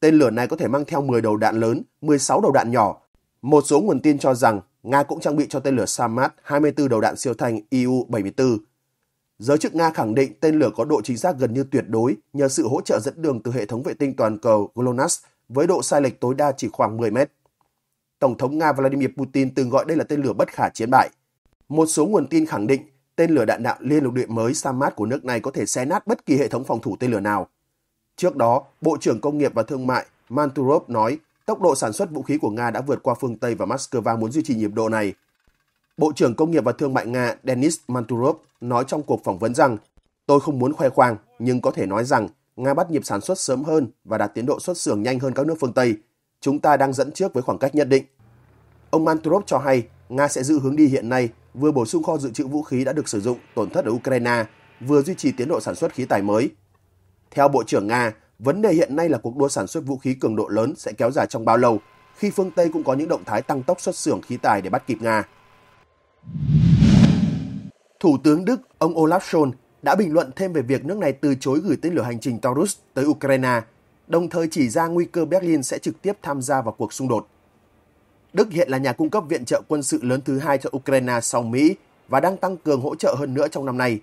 Tên lửa này có thể mang theo 10 đầu đạn lớn, 16 đầu đạn nhỏ. Một số nguồn tin cho rằng Nga cũng trang bị cho tên lửa Samad 24 đầu đạn siêu thanh e IU-74 Giới chức Nga khẳng định tên lửa có độ chính xác gần như tuyệt đối nhờ sự hỗ trợ dẫn đường từ hệ thống vệ tinh toàn cầu GLONASS với độ sai lệch tối đa chỉ khoảng 10 mét. Tổng thống Nga Vladimir Putin từng gọi đây là tên lửa bất khả chiến bại. Một số nguồn tin khẳng định tên lửa đạn đạo liên lục địa mới Samad của nước này có thể xé nát bất kỳ hệ thống phòng thủ tên lửa nào. Trước đó, Bộ trưởng Công nghiệp và Thương mại Manturov nói tốc độ sản xuất vũ khí của Nga đã vượt qua phương Tây và Moscow muốn duy trì nhịp độ này Bộ trưởng Công nghiệp và Thương mại Nga Denis Manturov nói trong cuộc phỏng vấn rằng Tôi không muốn khoe khoang, nhưng có thể nói rằng Nga bắt nhịp sản xuất sớm hơn và đạt tiến độ xuất xưởng nhanh hơn các nước phương Tây. Chúng ta đang dẫn trước với khoảng cách nhất định. Ông Manturov cho hay Nga sẽ giữ hướng đi hiện nay, vừa bổ sung kho dự trữ vũ khí đã được sử dụng tổn thất ở Ukraine, vừa duy trì tiến độ sản xuất khí tài mới. Theo Bộ trưởng Nga, vấn đề hiện nay là cuộc đua sản xuất vũ khí cường độ lớn sẽ kéo dài trong bao lâu, khi phương Tây cũng có những động thái tăng tốc xuất xưởng khí tài để bắt kịp Nga. Thủ tướng Đức, ông Olaf Scholz đã bình luận thêm về việc nước này từ chối gửi tên lửa hành trình Taurus tới Ukraine, đồng thời chỉ ra nguy cơ Berlin sẽ trực tiếp tham gia vào cuộc xung đột. Đức hiện là nhà cung cấp viện trợ quân sự lớn thứ hai cho Ukraine sau Mỹ và đang tăng cường hỗ trợ hơn nữa trong năm nay.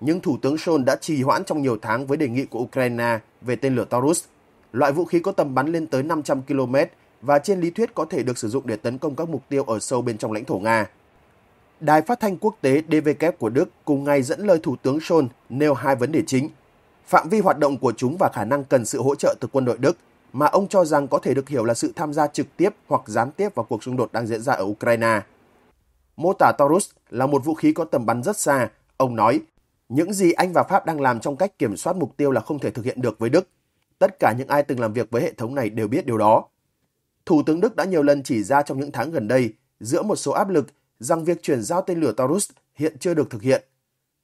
Nhưng Thủ tướng Scholz đã trì hoãn trong nhiều tháng với đề nghị của Ukraine về tên lửa Taurus, loại vũ khí có tầm bắn lên tới 500 km và trên lý thuyết có thể được sử dụng để tấn công các mục tiêu ở sâu bên trong lãnh thổ Nga. Đài phát thanh quốc tế DVK của Đức cùng ngày dẫn lời Thủ tướng Scholz nêu hai vấn đề chính. Phạm vi hoạt động của chúng và khả năng cần sự hỗ trợ từ quân đội Đức mà ông cho rằng có thể được hiểu là sự tham gia trực tiếp hoặc gián tiếp vào cuộc xung đột đang diễn ra ở Ukraine. Mô tả Taurus là một vũ khí có tầm bắn rất xa, ông nói. Những gì Anh và Pháp đang làm trong cách kiểm soát mục tiêu là không thể thực hiện được với Đức. Tất cả những ai từng làm việc với hệ thống này đều biết điều đó. Thủ tướng Đức đã nhiều lần chỉ ra trong những tháng gần đây, giữa một số áp lực rằng việc chuyển giao tên lửa Taurus hiện chưa được thực hiện.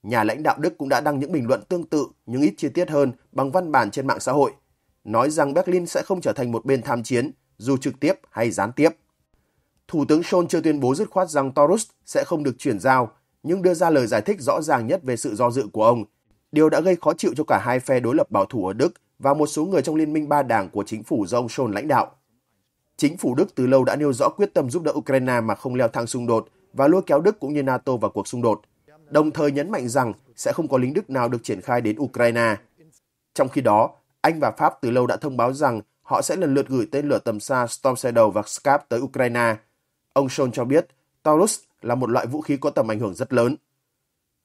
Nhà lãnh đạo Đức cũng đã đăng những bình luận tương tự nhưng ít chi tiết hơn bằng văn bản trên mạng xã hội, nói rằng Berlin sẽ không trở thành một bên tham chiến, dù trực tiếp hay gián tiếp. Thủ tướng Scholz chưa tuyên bố dứt khoát rằng Taurus sẽ không được chuyển giao, nhưng đưa ra lời giải thích rõ ràng nhất về sự do dự của ông. Điều đã gây khó chịu cho cả hai phe đối lập bảo thủ ở Đức và một số người trong liên minh ba đảng của chính phủ do ông Scholz lãnh đạo. Chính phủ Đức từ lâu đã nêu rõ quyết tâm giúp đỡ Ukraine mà không leo thang xung đột – và lôi kéo Đức cũng như NATO vào cuộc xung đột, đồng thời nhấn mạnh rằng sẽ không có lính Đức nào được triển khai đến Ukraine. Trong khi đó, Anh và Pháp từ lâu đã thông báo rằng họ sẽ lần lượt gửi tên lửa tầm xa Storm Shadow và Scap tới Ukraine. Ông Scholz cho biết Taurus là một loại vũ khí có tầm ảnh hưởng rất lớn.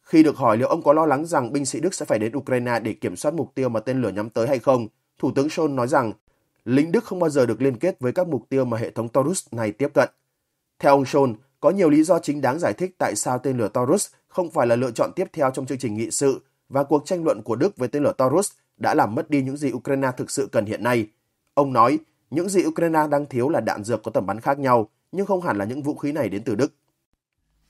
Khi được hỏi liệu ông có lo lắng rằng binh sĩ Đức sẽ phải đến Ukraine để kiểm soát mục tiêu mà tên lửa nhắm tới hay không, Thủ tướng Scholz nói rằng lính Đức không bao giờ được liên kết với các mục tiêu mà hệ thống Taurus này tiếp cận. Theo ông Scholz, có nhiều lý do chính đáng giải thích tại sao tên lửa Taurus không phải là lựa chọn tiếp theo trong chương trình nghị sự và cuộc tranh luận của Đức về tên lửa Taurus đã làm mất đi những gì Ukraine thực sự cần hiện nay. Ông nói, những gì Ukraine đang thiếu là đạn dược có tầm bắn khác nhau, nhưng không hẳn là những vũ khí này đến từ Đức.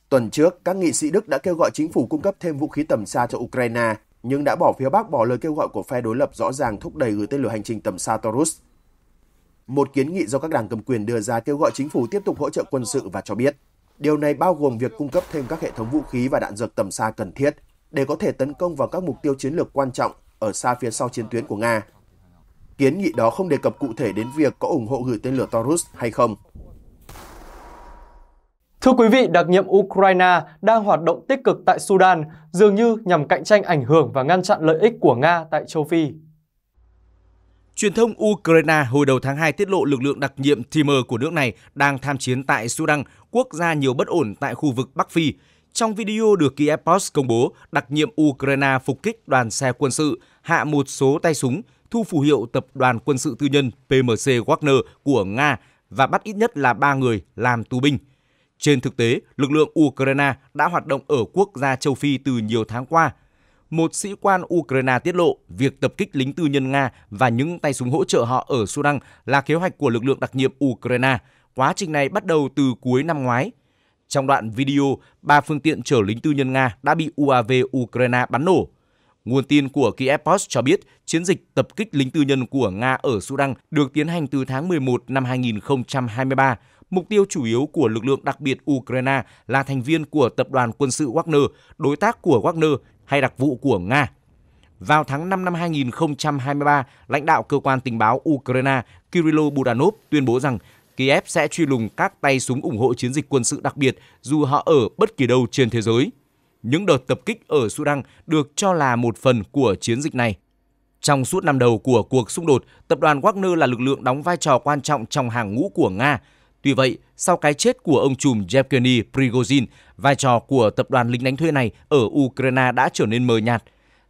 Tuần trước, các nghị sĩ Đức đã kêu gọi chính phủ cung cấp thêm vũ khí tầm xa cho Ukraine, nhưng đã bỏ phiếu bác bỏ lời kêu gọi của phe đối lập rõ ràng thúc đẩy gửi tên lửa hành trình tầm xa Taurus. Một kiến nghị do các đảng cầm quyền đưa ra kêu gọi chính phủ tiếp tục hỗ trợ quân sự và cho biết Điều này bao gồm việc cung cấp thêm các hệ thống vũ khí và đạn dược tầm xa cần thiết để có thể tấn công vào các mục tiêu chiến lược quan trọng ở xa phía sau chiến tuyến của Nga. Kiến nghị đó không đề cập cụ thể đến việc có ủng hộ gửi tên lửa Taurus hay không. Thưa quý vị, đặc nhiệm Ukraine đang hoạt động tích cực tại Sudan, dường như nhằm cạnh tranh ảnh hưởng và ngăn chặn lợi ích của Nga tại châu Phi. Truyền thông Ukraine hồi đầu tháng 2 tiết lộ lực lượng đặc nhiệm Timur của nước này đang tham chiến tại Sudan, quốc gia nhiều bất ổn tại khu vực Bắc Phi. Trong video được Kiev Post công bố, đặc nhiệm Ukraine phục kích đoàn xe quân sự, hạ một số tay súng, thu phù hiệu tập đoàn quân sự tư nhân PMC Wagner của Nga và bắt ít nhất là 3 người làm tù binh. Trên thực tế, lực lượng Ukraine đã hoạt động ở quốc gia châu Phi từ nhiều tháng qua – một sĩ quan Ukraine tiết lộ việc tập kích lính tư nhân Nga và những tay súng hỗ trợ họ ở Sudan là kế hoạch của lực lượng đặc nhiệm Ukraine. Quá trình này bắt đầu từ cuối năm ngoái. Trong đoạn video, ba phương tiện chở lính tư nhân Nga đã bị UAV Ukraine bắn nổ. Nguồn tin của Kiev Post cho biết chiến dịch tập kích lính tư nhân của Nga ở Sudan được tiến hành từ tháng 11 năm 2023. Mục tiêu chủ yếu của lực lượng đặc biệt Ukraine là thành viên của tập đoàn quân sự Wagner, đối tác của Wagner hay đặc vụ của Nga. Vào tháng 5 năm 2023, lãnh đạo cơ quan tình báo Ukraine Kyrylo Budanov tuyên bố rằng Kiev sẽ truy lùng các tay súng ủng hộ chiến dịch quân sự đặc biệt dù họ ở bất kỳ đâu trên thế giới. Những đợt tập kích ở Sudan được cho là một phần của chiến dịch này. Trong suốt năm đầu của cuộc xung đột, tập đoàn Wagner là lực lượng đóng vai trò quan trọng trong hàng ngũ của Nga. Tuy vậy, sau cái chết của ông chùm Yevgeny Prigozhin, vai trò của tập đoàn lính đánh thuê này ở Ukraine đã trở nên mờ nhạt.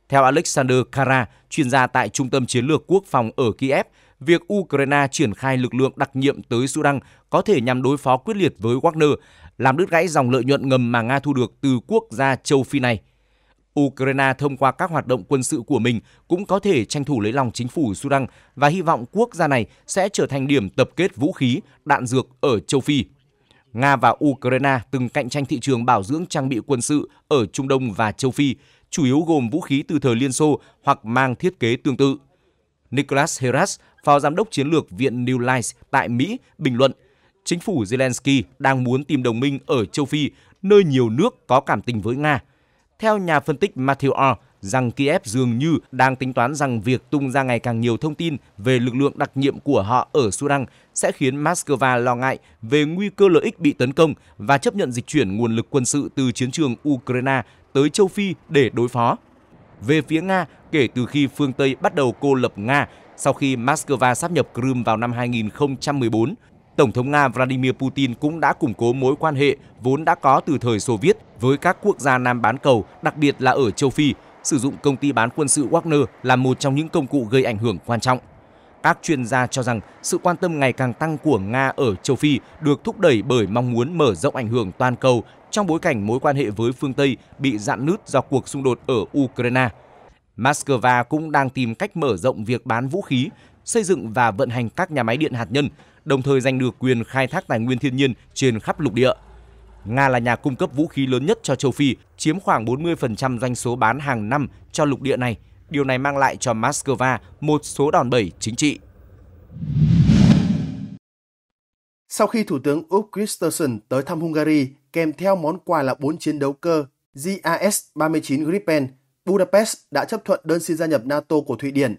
Theo Alexander Kara, chuyên gia tại Trung tâm Chiến lược Quốc phòng ở Kiev, việc Ukraine triển khai lực lượng đặc nhiệm tới Sudan có thể nhằm đối phó quyết liệt với Wagner, làm đứt gãy dòng lợi nhuận ngầm mà Nga thu được từ quốc gia châu Phi này. Ukraine thông qua các hoạt động quân sự của mình cũng có thể tranh thủ lấy lòng chính phủ Sudan và hy vọng quốc gia này sẽ trở thành điểm tập kết vũ khí, đạn dược ở châu Phi. Nga và Ukraine từng cạnh tranh thị trường bảo dưỡng trang bị quân sự ở Trung Đông và châu Phi, chủ yếu gồm vũ khí từ thời Liên Xô hoặc mang thiết kế tương tự. Nicholas Heras, phó giám đốc chiến lược Viện New Lights tại Mỹ, bình luận, chính phủ Zelensky đang muốn tìm đồng minh ở châu Phi, nơi nhiều nước có cảm tình với Nga – theo nhà phân tích Matthew R., rằng Kiev dường như đang tính toán rằng việc tung ra ngày càng nhiều thông tin về lực lượng đặc nhiệm của họ ở Sudan sẽ khiến Moscow lo ngại về nguy cơ lợi ích bị tấn công và chấp nhận dịch chuyển nguồn lực quân sự từ chiến trường Ukraine tới châu Phi để đối phó. Về phía Nga, kể từ khi phương Tây bắt đầu cô lập Nga sau khi Moscow sáp nhập Crimea vào năm 2014, Tổng thống Nga Vladimir Putin cũng đã củng cố mối quan hệ vốn đã có từ thời Xô Viết với các quốc gia Nam bán cầu, đặc biệt là ở châu Phi, sử dụng công ty bán quân sự Wagner là một trong những công cụ gây ảnh hưởng quan trọng. Các chuyên gia cho rằng sự quan tâm ngày càng tăng của Nga ở châu Phi được thúc đẩy bởi mong muốn mở rộng ảnh hưởng toàn cầu trong bối cảnh mối quan hệ với phương Tây bị dạn nứt do cuộc xung đột ở Ukraine. Moscow cũng đang tìm cách mở rộng việc bán vũ khí, xây dựng và vận hành các nhà máy điện hạt nhân, đồng thời giành được quyền khai thác tài nguyên thiên nhiên trên khắp lục địa. Nga là nhà cung cấp vũ khí lớn nhất cho châu Phi, chiếm khoảng 40% doanh số bán hàng năm cho lục địa này. Điều này mang lại cho Moscow một số đòn bẩy chính trị. Sau khi Thủ tướng Úc Christensen tới thăm Hungary kèm theo món quà là 4 chiến đấu cơ JAS-39 Gripen, Budapest đã chấp thuận đơn xin gia nhập NATO của Thụy Điển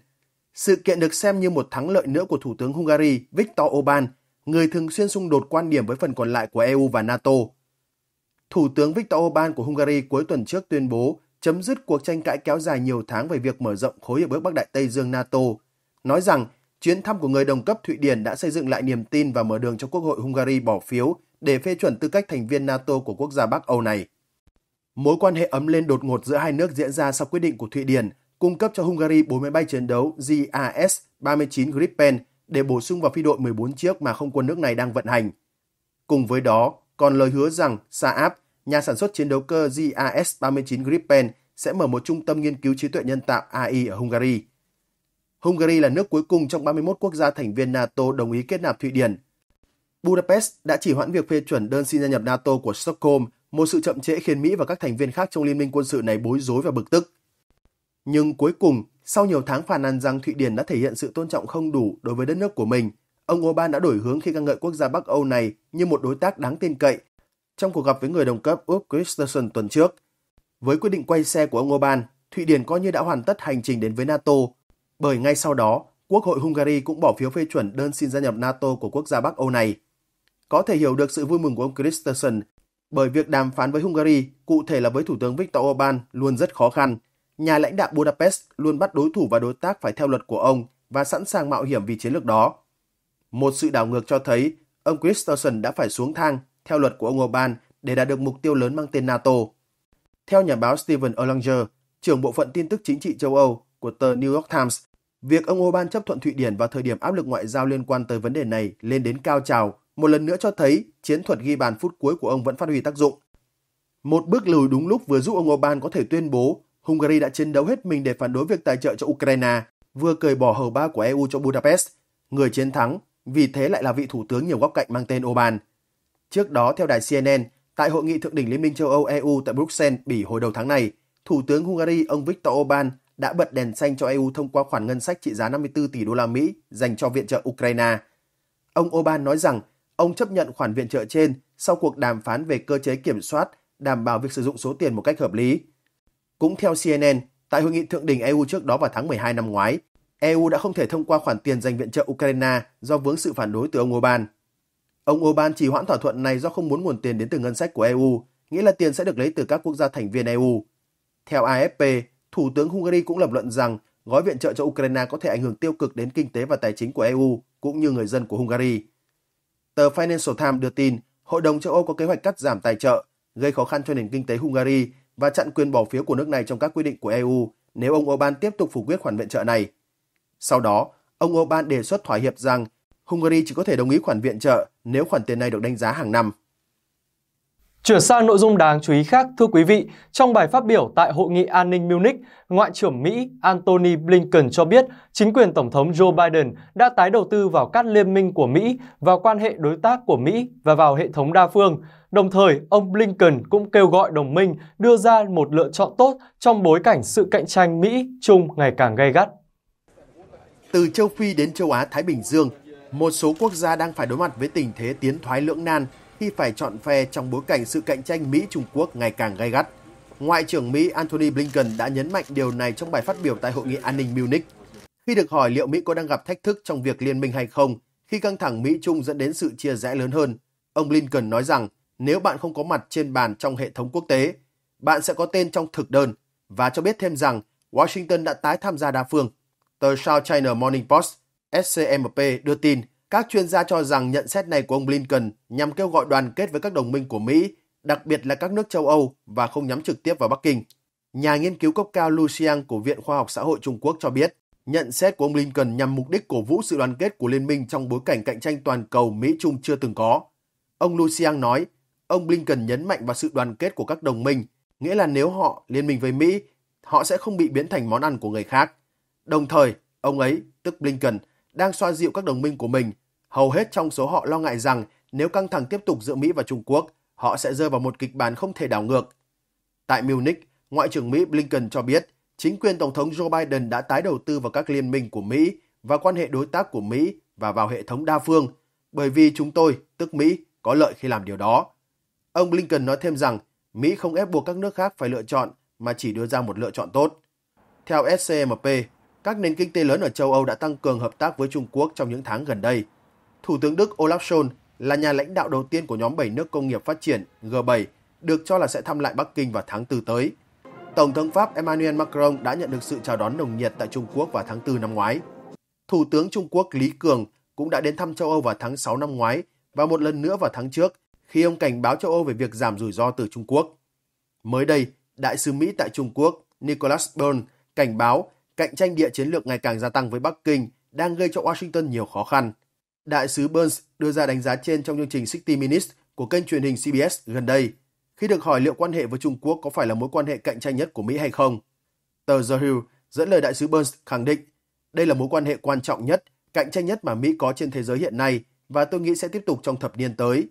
sự kiện được xem như một thắng lợi nữa của Thủ tướng Hungary Viktor Orbán, người thường xuyên xung đột quan điểm với phần còn lại của EU và NATO. Thủ tướng Viktor Orbán của Hungary cuối tuần trước tuyên bố chấm dứt cuộc tranh cãi kéo dài nhiều tháng về việc mở rộng khối hiệp ước Bắc Đại Tây Dương NATO, nói rằng chuyến thăm của người đồng cấp Thụy Điển đã xây dựng lại niềm tin và mở đường cho Quốc hội Hungary bỏ phiếu để phê chuẩn tư cách thành viên NATO của quốc gia Bắc Âu này. Mối quan hệ ấm lên đột ngột giữa hai nước diễn ra sau quyết định của Thụy Điển cung cấp cho Hungary 4 máy bay chiến đấu ZAS 39 Gripen để bổ sung vào phi đội 14 chiếc mà không quân nước này đang vận hành. Cùng với đó, còn lời hứa rằng Saab, nhà sản xuất chiến đấu cơ ZAS 39 Gripen sẽ mở một trung tâm nghiên cứu trí tuệ nhân tạo AI ở Hungary. Hungary là nước cuối cùng trong 31 quốc gia thành viên NATO đồng ý kết nạp Thụy Điển. Budapest đã chỉ hoãn việc phê chuẩn đơn xin gia nhập NATO của Stockholm, một sự chậm trễ khiến Mỹ và các thành viên khác trong liên minh quân sự này bối rối và bực tức. Nhưng cuối cùng, sau nhiều tháng phàn nàn rằng Thụy Điển đã thể hiện sự tôn trọng không đủ đối với đất nước của mình, ông Orbán đã đổi hướng khi ca ngợi quốc gia Bắc Âu này như một đối tác đáng tin cậy. Trong cuộc gặp với người đồng cấp úc Christensen tuần trước, với quyết định quay xe của ông Orbán, Thụy Điển coi như đã hoàn tất hành trình đến với NATO, bởi ngay sau đó, Quốc hội Hungary cũng bỏ phiếu phê chuẩn đơn xin gia nhập NATO của quốc gia Bắc Âu này. Có thể hiểu được sự vui mừng của ông Christensen bởi việc đàm phán với Hungary, cụ thể là với Thủ tướng Viktor Orbán, luôn rất khó khăn. Nhà lãnh đạo Budapest luôn bắt đối thủ và đối tác phải theo luật của ông và sẵn sàng mạo hiểm vì chiến lược đó. Một sự đảo ngược cho thấy ông Christensen đã phải xuống thang theo luật của ông Orbán để đạt được mục tiêu lớn mang tên NATO. Theo nhà báo Stephen Erlanger, trưởng bộ phận tin tức chính trị châu Âu của tờ New York Times, việc ông Orbán chấp thuận Thụy Điển vào thời điểm áp lực ngoại giao liên quan tới vấn đề này lên đến cao trào một lần nữa cho thấy chiến thuật ghi bàn phút cuối của ông vẫn phát huy tác dụng. Một bước lùi đúng lúc vừa giúp ông Orbán có thể tuyên bố Hungary đã chiến đấu hết mình để phản đối việc tài trợ cho Ukraine, vừa cởi bỏ hầu ba của EU cho Budapest. Người chiến thắng, vì thế lại là vị thủ tướng nhiều góc cạnh mang tên Orbán. Trước đó, theo đài CNN, tại hội nghị thượng đỉnh Liên minh châu Âu EU tại Bruxelles, Bỉ hồi đầu tháng này, Thủ tướng Hungary ông Viktor Orbán đã bật đèn xanh cho EU thông qua khoản ngân sách trị giá 54 tỷ đô la Mỹ dành cho viện trợ Ukraine. Ông Orbán nói rằng ông chấp nhận khoản viện trợ trên sau cuộc đàm phán về cơ chế kiểm soát, đảm bảo việc sử dụng số tiền một cách hợp lý – cũng theo CNN, tại hội nghị thượng đỉnh EU trước đó vào tháng 12 năm ngoái, EU đã không thể thông qua khoản tiền dành viện trợ Ukraine do vướng sự phản đối từ ông Orbán. Ông Orbán chỉ hoãn thỏa thuận này do không muốn nguồn tiền đến từ ngân sách của EU, nghĩa là tiền sẽ được lấy từ các quốc gia thành viên EU. Theo AFP, Thủ tướng Hungary cũng lập luận rằng gói viện trợ cho Ukraine có thể ảnh hưởng tiêu cực đến kinh tế và tài chính của EU cũng như người dân của Hungary. Tờ Financial Times đưa tin, Hội đồng châu Âu có kế hoạch cắt giảm tài trợ, gây khó khăn cho nền kinh tế Hungary và chặn quyền bỏ phiếu của nước này trong các quy định của EU nếu ông Orbán tiếp tục phủ quyết khoản viện trợ này. Sau đó, ông Orbán đề xuất thỏa hiệp rằng Hungary chỉ có thể đồng ý khoản viện trợ nếu khoản tiền này được đánh giá hàng năm. Chuyển sang nội dung đáng chú ý khác, thưa quý vị, trong bài phát biểu tại Hội nghị An ninh Munich, Ngoại trưởng Mỹ Antony Blinken cho biết chính quyền Tổng thống Joe Biden đã tái đầu tư vào các liên minh của Mỹ, vào quan hệ đối tác của Mỹ và vào hệ thống đa phương. Đồng thời, ông Blinken cũng kêu gọi đồng minh đưa ra một lựa chọn tốt trong bối cảnh sự cạnh tranh Mỹ-Trung ngày càng gay gắt. Từ châu Phi đến châu Á-Thái Bình Dương, một số quốc gia đang phải đối mặt với tình thế tiến thoái lưỡng nan – khi phải chọn phe trong bối cảnh sự cạnh tranh Mỹ-Trung Quốc ngày càng gay gắt. Ngoại trưởng Mỹ Antony Blinken đã nhấn mạnh điều này trong bài phát biểu tại Hội nghị An ninh Munich. Khi được hỏi liệu Mỹ có đang gặp thách thức trong việc liên minh hay không, khi căng thẳng Mỹ-Trung dẫn đến sự chia rẽ lớn hơn, ông Blinken nói rằng nếu bạn không có mặt trên bàn trong hệ thống quốc tế, bạn sẽ có tên trong thực đơn và cho biết thêm rằng Washington đã tái tham gia đa phương. Tờ South China Morning Post, SCMP đưa tin các chuyên gia cho rằng nhận xét này của ông Blinken nhằm kêu gọi đoàn kết với các đồng minh của Mỹ, đặc biệt là các nước châu Âu và không nhắm trực tiếp vào Bắc Kinh. Nhà nghiên cứu cấp cao Lu của Viện Khoa học Xã hội Trung Quốc cho biết, nhận xét của ông Blinken nhằm mục đích cổ vũ sự đoàn kết của liên minh trong bối cảnh cạnh tranh toàn cầu Mỹ-Trung chưa từng có. Ông Lu nói, ông Blinken nhấn mạnh vào sự đoàn kết của các đồng minh, nghĩa là nếu họ liên minh với Mỹ, họ sẽ không bị biến thành món ăn của người khác. Đồng thời, ông ấy, tức Blinken, đang xoa dịu các đồng minh của mình. Hầu hết trong số họ lo ngại rằng nếu căng thẳng tiếp tục giữa Mỹ và Trung Quốc, họ sẽ rơi vào một kịch bản không thể đảo ngược. Tại Munich, Ngoại trưởng Mỹ Blinken cho biết chính quyền Tổng thống Joe Biden đã tái đầu tư vào các liên minh của Mỹ và quan hệ đối tác của Mỹ và vào hệ thống đa phương, bởi vì chúng tôi, tức Mỹ, có lợi khi làm điều đó. Ông Blinken nói thêm rằng Mỹ không ép buộc các nước khác phải lựa chọn mà chỉ đưa ra một lựa chọn tốt. Theo SCMP, các nền kinh tế lớn ở châu Âu đã tăng cường hợp tác với Trung Quốc trong những tháng gần đây. Thủ tướng Đức Olaf Scholz là nhà lãnh đạo đầu tiên của nhóm 7 nước công nghiệp phát triển G7, được cho là sẽ thăm lại Bắc Kinh vào tháng 4 tới. Tổng thống Pháp Emmanuel Macron đã nhận được sự chào đón nồng nhiệt tại Trung Quốc vào tháng 4 năm ngoái. Thủ tướng Trung Quốc Lý Cường cũng đã đến thăm châu Âu vào tháng 6 năm ngoái và một lần nữa vào tháng trước khi ông cảnh báo châu Âu về việc giảm rủi ro từ Trung Quốc. Mới đây, Đại sứ Mỹ tại Trung Quốc Nicholas Burns cảnh báo cạnh tranh địa chiến lược ngày càng gia tăng với Bắc Kinh đang gây cho Washington nhiều khó khăn. Đại sứ Burns đưa ra đánh giá trên trong chương trình 60 Minutes của kênh truyền hình CBS gần đây, khi được hỏi liệu quan hệ với Trung Quốc có phải là mối quan hệ cạnh tranh nhất của Mỹ hay không. Tờ The Hill dẫn lời đại sứ Burns khẳng định đây là mối quan hệ quan trọng nhất, cạnh tranh nhất mà Mỹ có trên thế giới hiện nay và tôi nghĩ sẽ tiếp tục trong thập niên tới.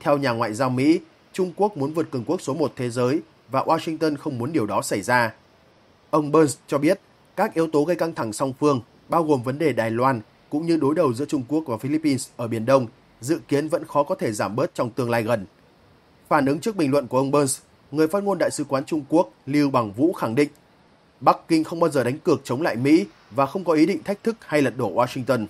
Theo nhà ngoại giao Mỹ, Trung Quốc muốn vượt cường quốc số một thế giới và Washington không muốn điều đó xảy ra. Ông Burns cho biết các yếu tố gây căng thẳng song phương, bao gồm vấn đề Đài Loan cũng như đối đầu giữa Trung Quốc và Philippines ở Biển Đông, dự kiến vẫn khó có thể giảm bớt trong tương lai gần. Phản ứng trước bình luận của ông Burns, người phát ngôn Đại sứ quán Trung Quốc Lưu Bằng Vũ khẳng định Bắc Kinh không bao giờ đánh cược chống lại Mỹ và không có ý định thách thức hay lật đổ Washington.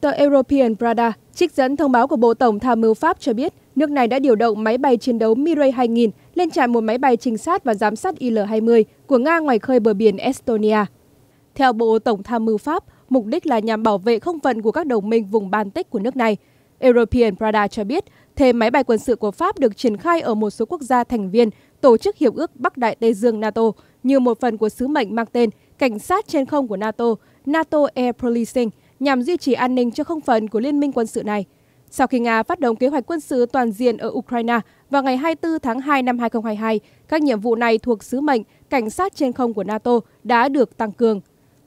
Tờ European Prada trích dẫn thông báo của Bộ Tổng Tham mưu Pháp cho biết nước này đã điều động máy bay chiến đấu Mirage 2000 lên trạm một máy bay trinh sát và giám sát Il-20 của Nga ngoài khơi bờ biển Estonia. Theo Bộ Tổng tham mưu Pháp, mục đích là nhằm bảo vệ không phận của các đồng minh vùng Baltic của nước này. European Prada cho biết, thêm máy bay quân sự của Pháp được triển khai ở một số quốc gia thành viên Tổ chức Hiệp ước Bắc Đại Tây Dương NATO như một phần của sứ mệnh mang tên Cảnh sát trên không của NATO, NATO Air Policing, nhằm duy trì an ninh cho không phận của liên minh quân sự này sau khi Nga phát động kế hoạch quân sự toàn diện ở Ukraine vào ngày 24 tháng 2 năm 2022, các nhiệm vụ này thuộc sứ mệnh cảnh sát trên không của NATO đã được tăng cường.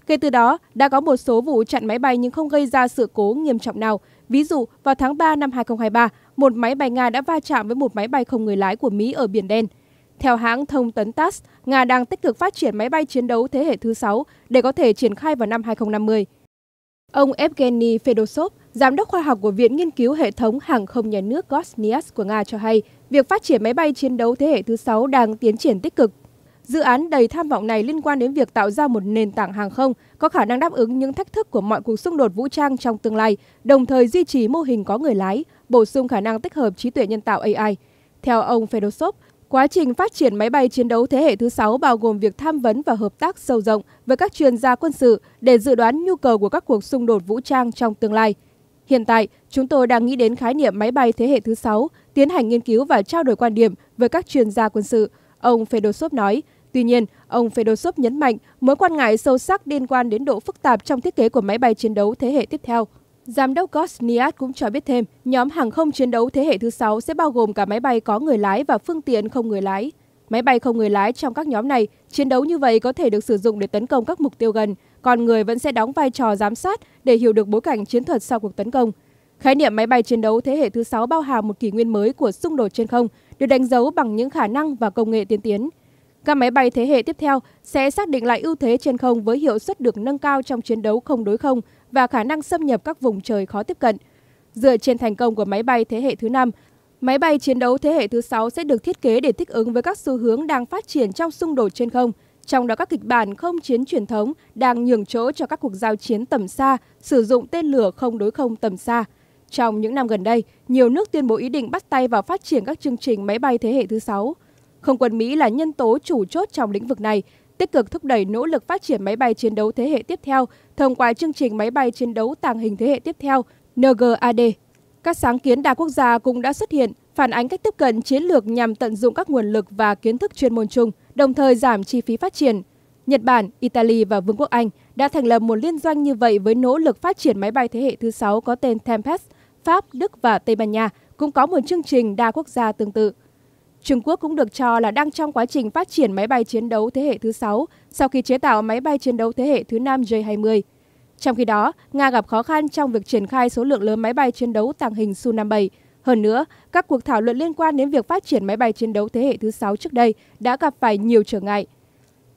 Kể từ đó, đã có một số vụ chặn máy bay nhưng không gây ra sự cố nghiêm trọng nào. Ví dụ, vào tháng 3 năm 2023, một máy bay Nga đã va chạm với một máy bay không người lái của Mỹ ở Biển Đen. Theo hãng thông tấn TASS, Nga đang tích cực phát triển máy bay chiến đấu thế hệ thứ 6 để có thể triển khai vào năm 2050. Ông Evgeny Fedosov, Giám đốc khoa học của Viện Nghiên cứu Hệ thống Hàng không Nhà nước Gosnias của Nga cho hay, việc phát triển máy bay chiến đấu thế hệ thứ 6 đang tiến triển tích cực. Dự án đầy tham vọng này liên quan đến việc tạo ra một nền tảng hàng không có khả năng đáp ứng những thách thức của mọi cuộc xung đột vũ trang trong tương lai, đồng thời duy trì mô hình có người lái, bổ sung khả năng tích hợp trí tuệ nhân tạo AI. Theo ông Fedosov, Quá trình phát triển máy bay chiến đấu thế hệ thứ 6 bao gồm việc tham vấn và hợp tác sâu rộng với các chuyên gia quân sự để dự đoán nhu cầu của các cuộc xung đột vũ trang trong tương lai. Hiện tại, chúng tôi đang nghĩ đến khái niệm máy bay thế hệ thứ 6, tiến hành nghiên cứu và trao đổi quan điểm với các chuyên gia quân sự, ông Fedosov nói. Tuy nhiên, ông Fedosov nhấn mạnh mối quan ngại sâu sắc liên quan đến độ phức tạp trong thiết kế của máy bay chiến đấu thế hệ tiếp theo. Giám đốc Gosniad cũng cho biết thêm, nhóm hàng không chiến đấu thế hệ thứ 6 sẽ bao gồm cả máy bay có người lái và phương tiện không người lái. Máy bay không người lái trong các nhóm này, chiến đấu như vậy có thể được sử dụng để tấn công các mục tiêu gần, con người vẫn sẽ đóng vai trò giám sát để hiểu được bối cảnh chiến thuật sau cuộc tấn công. Khái niệm máy bay chiến đấu thế hệ thứ 6 bao hàm một kỷ nguyên mới của xung đột trên không, được đánh dấu bằng những khả năng và công nghệ tiên tiến. Các máy bay thế hệ tiếp theo sẽ xác định lại ưu thế trên không với hiệu suất được nâng cao trong chiến đấu không đối không và khả năng xâm nhập các vùng trời khó tiếp cận. Dựa trên thành công của máy bay thế hệ thứ 5, máy bay chiến đấu thế hệ thứ 6 sẽ được thiết kế để thích ứng với các xu hướng đang phát triển trong xung đột trên không – trong đó các kịch bản không chiến truyền thống đang nhường chỗ cho các cuộc giao chiến tầm xa, sử dụng tên lửa không đối không tầm xa. Trong những năm gần đây, nhiều nước tuyên bố ý định bắt tay vào phát triển các chương trình máy bay thế hệ thứ 6. Không quân Mỹ là nhân tố chủ chốt trong lĩnh vực này, tích cực thúc đẩy nỗ lực phát triển máy bay chiến đấu thế hệ tiếp theo thông qua chương trình máy bay chiến đấu tàng hình thế hệ tiếp theo NGAD. Các sáng kiến đa quốc gia cũng đã xuất hiện phản ánh cách tiếp cận chiến lược nhằm tận dụng các nguồn lực và kiến thức chuyên môn chung, đồng thời giảm chi phí phát triển. Nhật Bản, Italy và Vương quốc Anh đã thành lập một liên doanh như vậy với nỗ lực phát triển máy bay thế hệ thứ 6 có tên Tempest. Pháp, Đức và Tây Ban Nha cũng có một chương trình đa quốc gia tương tự. Trung Quốc cũng được cho là đang trong quá trình phát triển máy bay chiến đấu thế hệ thứ 6 sau khi chế tạo máy bay chiến đấu thế hệ thứ 5 J-20. Trong khi đó, Nga gặp khó khăn trong việc triển khai số lượng lớn máy bay chiến đấu tàng hình Su-57 hơn nữa, các cuộc thảo luận liên quan đến việc phát triển máy bay chiến đấu thế hệ thứ 6 trước đây đã gặp phải nhiều trở ngại.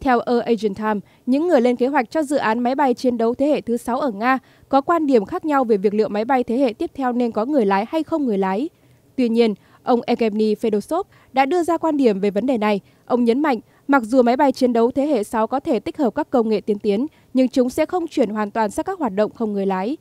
Theo Air agent Time, những người lên kế hoạch cho dự án máy bay chiến đấu thế hệ thứ 6 ở Nga có quan điểm khác nhau về việc liệu máy bay thế hệ tiếp theo nên có người lái hay không người lái. Tuy nhiên, ông Evgeny Fedosov đã đưa ra quan điểm về vấn đề này. Ông nhấn mạnh, mặc dù máy bay chiến đấu thế hệ 6 có thể tích hợp các công nghệ tiên tiến, nhưng chúng sẽ không chuyển hoàn toàn sang các hoạt động không người lái.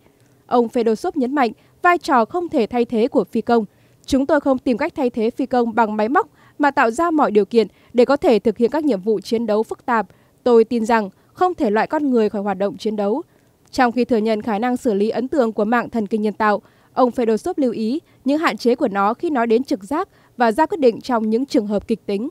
Ông Fedosov nhấn mạnh, vai trò không thể thay thế của phi công. Chúng tôi không tìm cách thay thế phi công bằng máy móc mà tạo ra mọi điều kiện để có thể thực hiện các nhiệm vụ chiến đấu phức tạp. Tôi tin rằng không thể loại con người khỏi hoạt động chiến đấu. Trong khi thừa nhận khả năng xử lý ấn tượng của mạng thần kinh nhân tạo, ông Fedosov lưu ý những hạn chế của nó khi nói đến trực giác và ra quyết định trong những trường hợp kịch tính.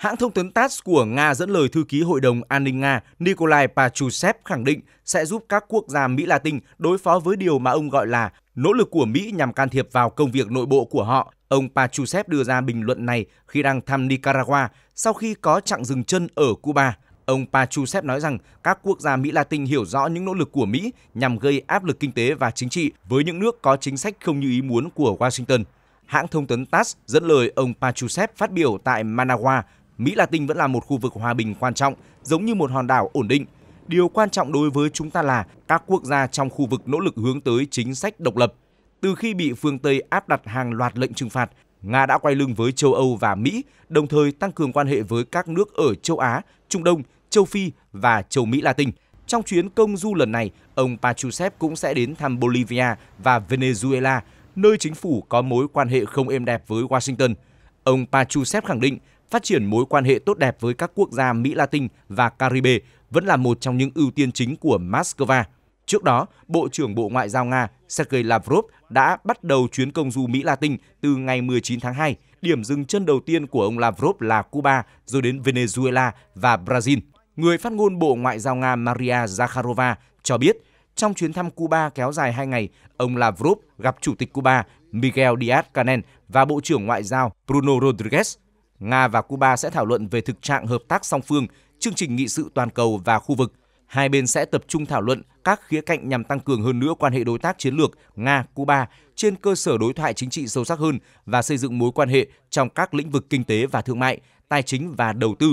Hãng thông tấn TASS của Nga dẫn lời thư ký Hội đồng An ninh Nga Nikolai Patrushev khẳng định sẽ giúp các quốc gia Mỹ Latin đối phó với điều mà ông gọi là nỗ lực của Mỹ nhằm can thiệp vào công việc nội bộ của họ. Ông Patrushev đưa ra bình luận này khi đang thăm Nicaragua sau khi có chặng dừng chân ở Cuba. Ông Patrushev nói rằng các quốc gia Mỹ Latin hiểu rõ những nỗ lực của Mỹ nhằm gây áp lực kinh tế và chính trị với những nước có chính sách không như ý muốn của Washington. Hãng thông tấn TASS dẫn lời ông Patrushev phát biểu tại Managua Mỹ Latin vẫn là một khu vực hòa bình quan trọng, giống như một hòn đảo ổn định. Điều quan trọng đối với chúng ta là các quốc gia trong khu vực nỗ lực hướng tới chính sách độc lập. Từ khi bị phương Tây áp đặt hàng loạt lệnh trừng phạt, Nga đã quay lưng với châu Âu và Mỹ, đồng thời tăng cường quan hệ với các nước ở châu Á, Trung Đông, châu Phi và châu Mỹ Latin. Trong chuyến công du lần này, ông Pachusev cũng sẽ đến thăm Bolivia và Venezuela, nơi chính phủ có mối quan hệ không êm đẹp với Washington. Ông Pachusev khẳng định phát triển mối quan hệ tốt đẹp với các quốc gia Mỹ Latin và Caribe vẫn là một trong những ưu tiên chính của Moscow. Trước đó, Bộ trưởng Bộ Ngoại giao Nga Sergei Lavrov đã bắt đầu chuyến công du Mỹ Latin từ ngày 19 tháng 2. Điểm dừng chân đầu tiên của ông Lavrov là Cuba, rồi đến Venezuela và Brazil. Người phát ngôn Bộ Ngoại giao Nga Maria Zakharova cho biết, trong chuyến thăm Cuba kéo dài 2 ngày, ông Lavrov gặp Chủ tịch Cuba Miguel Díaz-Canel và Bộ trưởng Ngoại giao Bruno Rodriguez. Nga và Cuba sẽ thảo luận về thực trạng hợp tác song phương, chương trình nghị sự toàn cầu và khu vực. Hai bên sẽ tập trung thảo luận các khía cạnh nhằm tăng cường hơn nữa quan hệ đối tác chiến lược Nga-Cuba trên cơ sở đối thoại chính trị sâu sắc hơn và xây dựng mối quan hệ trong các lĩnh vực kinh tế và thương mại, tài chính và đầu tư,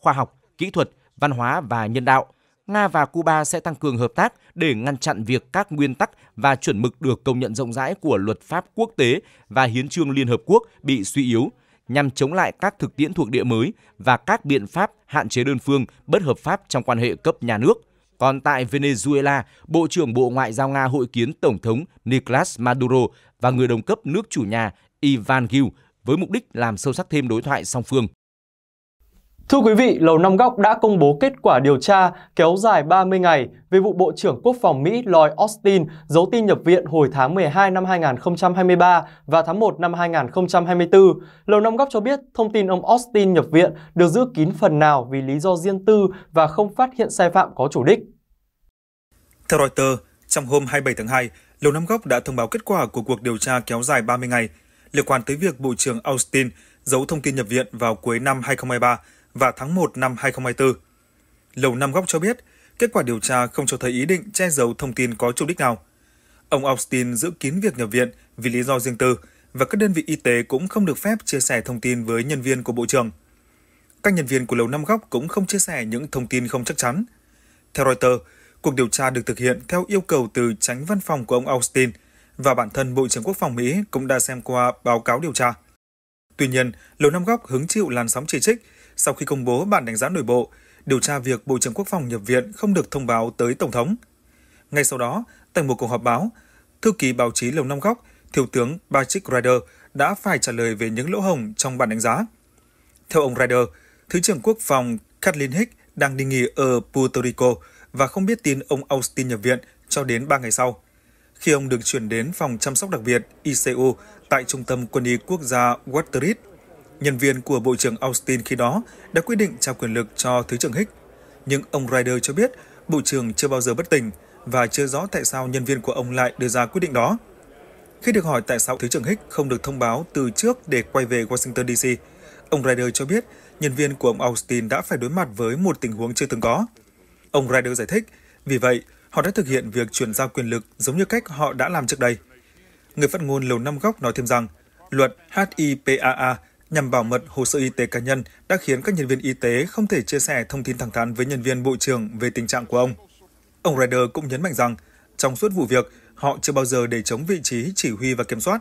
khoa học, kỹ thuật, văn hóa và nhân đạo. Nga và Cuba sẽ tăng cường hợp tác để ngăn chặn việc các nguyên tắc và chuẩn mực được công nhận rộng rãi của luật pháp quốc tế và hiến trương Liên Hợp Quốc bị suy yếu – nhằm chống lại các thực tiễn thuộc địa mới và các biện pháp hạn chế đơn phương bất hợp pháp trong quan hệ cấp nhà nước. Còn tại Venezuela, Bộ trưởng Bộ Ngoại giao Nga hội kiến Tổng thống Nicolas Maduro và người đồng cấp nước chủ nhà Ivan Gil với mục đích làm sâu sắc thêm đối thoại song phương. Thưa quý vị, Lầu Năm Góc đã công bố kết quả điều tra kéo dài 30 ngày về vụ Bộ trưởng Quốc phòng Mỹ Lloyd Austin giấu tin nhập viện hồi tháng 12 năm 2023 và tháng 1 năm 2024. Lầu Năm Góc cho biết thông tin ông Austin nhập viện được giữ kín phần nào vì lý do riêng tư và không phát hiện sai phạm có chủ đích. Theo Reuters, trong hôm 27 tháng 2, Lầu Năm Góc đã thông báo kết quả của cuộc điều tra kéo dài 30 ngày liên quan tới việc Bộ trưởng Austin giấu thông tin nhập viện vào cuối năm 2023 và tháng 1 năm 2024. Lầu Năm Góc cho biết, kết quả điều tra không cho thấy ý định che giấu thông tin có chủ đích nào. Ông Austin giữ kín việc nhập viện vì lý do riêng tư và các đơn vị y tế cũng không được phép chia sẻ thông tin với nhân viên của Bộ trưởng. Các nhân viên của Lầu Năm Góc cũng không chia sẻ những thông tin không chắc chắn. Theo Reuters, cuộc điều tra được thực hiện theo yêu cầu từ tránh văn phòng của ông Austin và bản thân Bộ trưởng Quốc phòng Mỹ cũng đã xem qua báo cáo điều tra. Tuy nhiên, Lầu Năm Góc hứng chịu làn sóng chỉ trích sau khi công bố bản đánh giá nội bộ, điều tra việc Bộ trưởng Quốc phòng nhập viện không được thông báo tới Tổng thống. Ngay sau đó, tại một cuộc họp báo, thư ký báo chí Lầu Năm Góc, Thiếu tướng Patrick Ryder đã phải trả lời về những lỗ hổng trong bản đánh giá. Theo ông Ryder, Thứ trưởng Quốc phòng Kathleen Hicks đang đi nghỉ ở Puerto Rico và không biết tin ông Austin nhập viện cho đến 3 ngày sau. Khi ông được chuyển đến phòng chăm sóc đặc biệt ICU tại Trung tâm Quân y Quốc gia Waterloo nhân viên của Bộ trưởng Austin khi đó đã quyết định trao quyền lực cho Thứ trưởng Hicks. Nhưng ông Ryder cho biết Bộ trưởng chưa bao giờ bất tỉnh và chưa rõ tại sao nhân viên của ông lại đưa ra quyết định đó. Khi được hỏi tại sao Thứ trưởng Hicks không được thông báo từ trước để quay về Washington DC, ông Ryder cho biết nhân viên của ông Austin đã phải đối mặt với một tình huống chưa từng có. Ông Ryder giải thích, vì vậy, họ đã thực hiện việc chuyển giao quyền lực giống như cách họ đã làm trước đây. Người phát ngôn Lầu Năm Góc nói thêm rằng, luật HIPAA nhằm bảo mật hồ sơ y tế cá nhân đã khiến các nhân viên y tế không thể chia sẻ thông tin thẳng thắn với nhân viên Bộ trưởng về tình trạng của ông. Ông Ryder cũng nhấn mạnh rằng, trong suốt vụ việc, họ chưa bao giờ để chống vị trí chỉ huy và kiểm soát.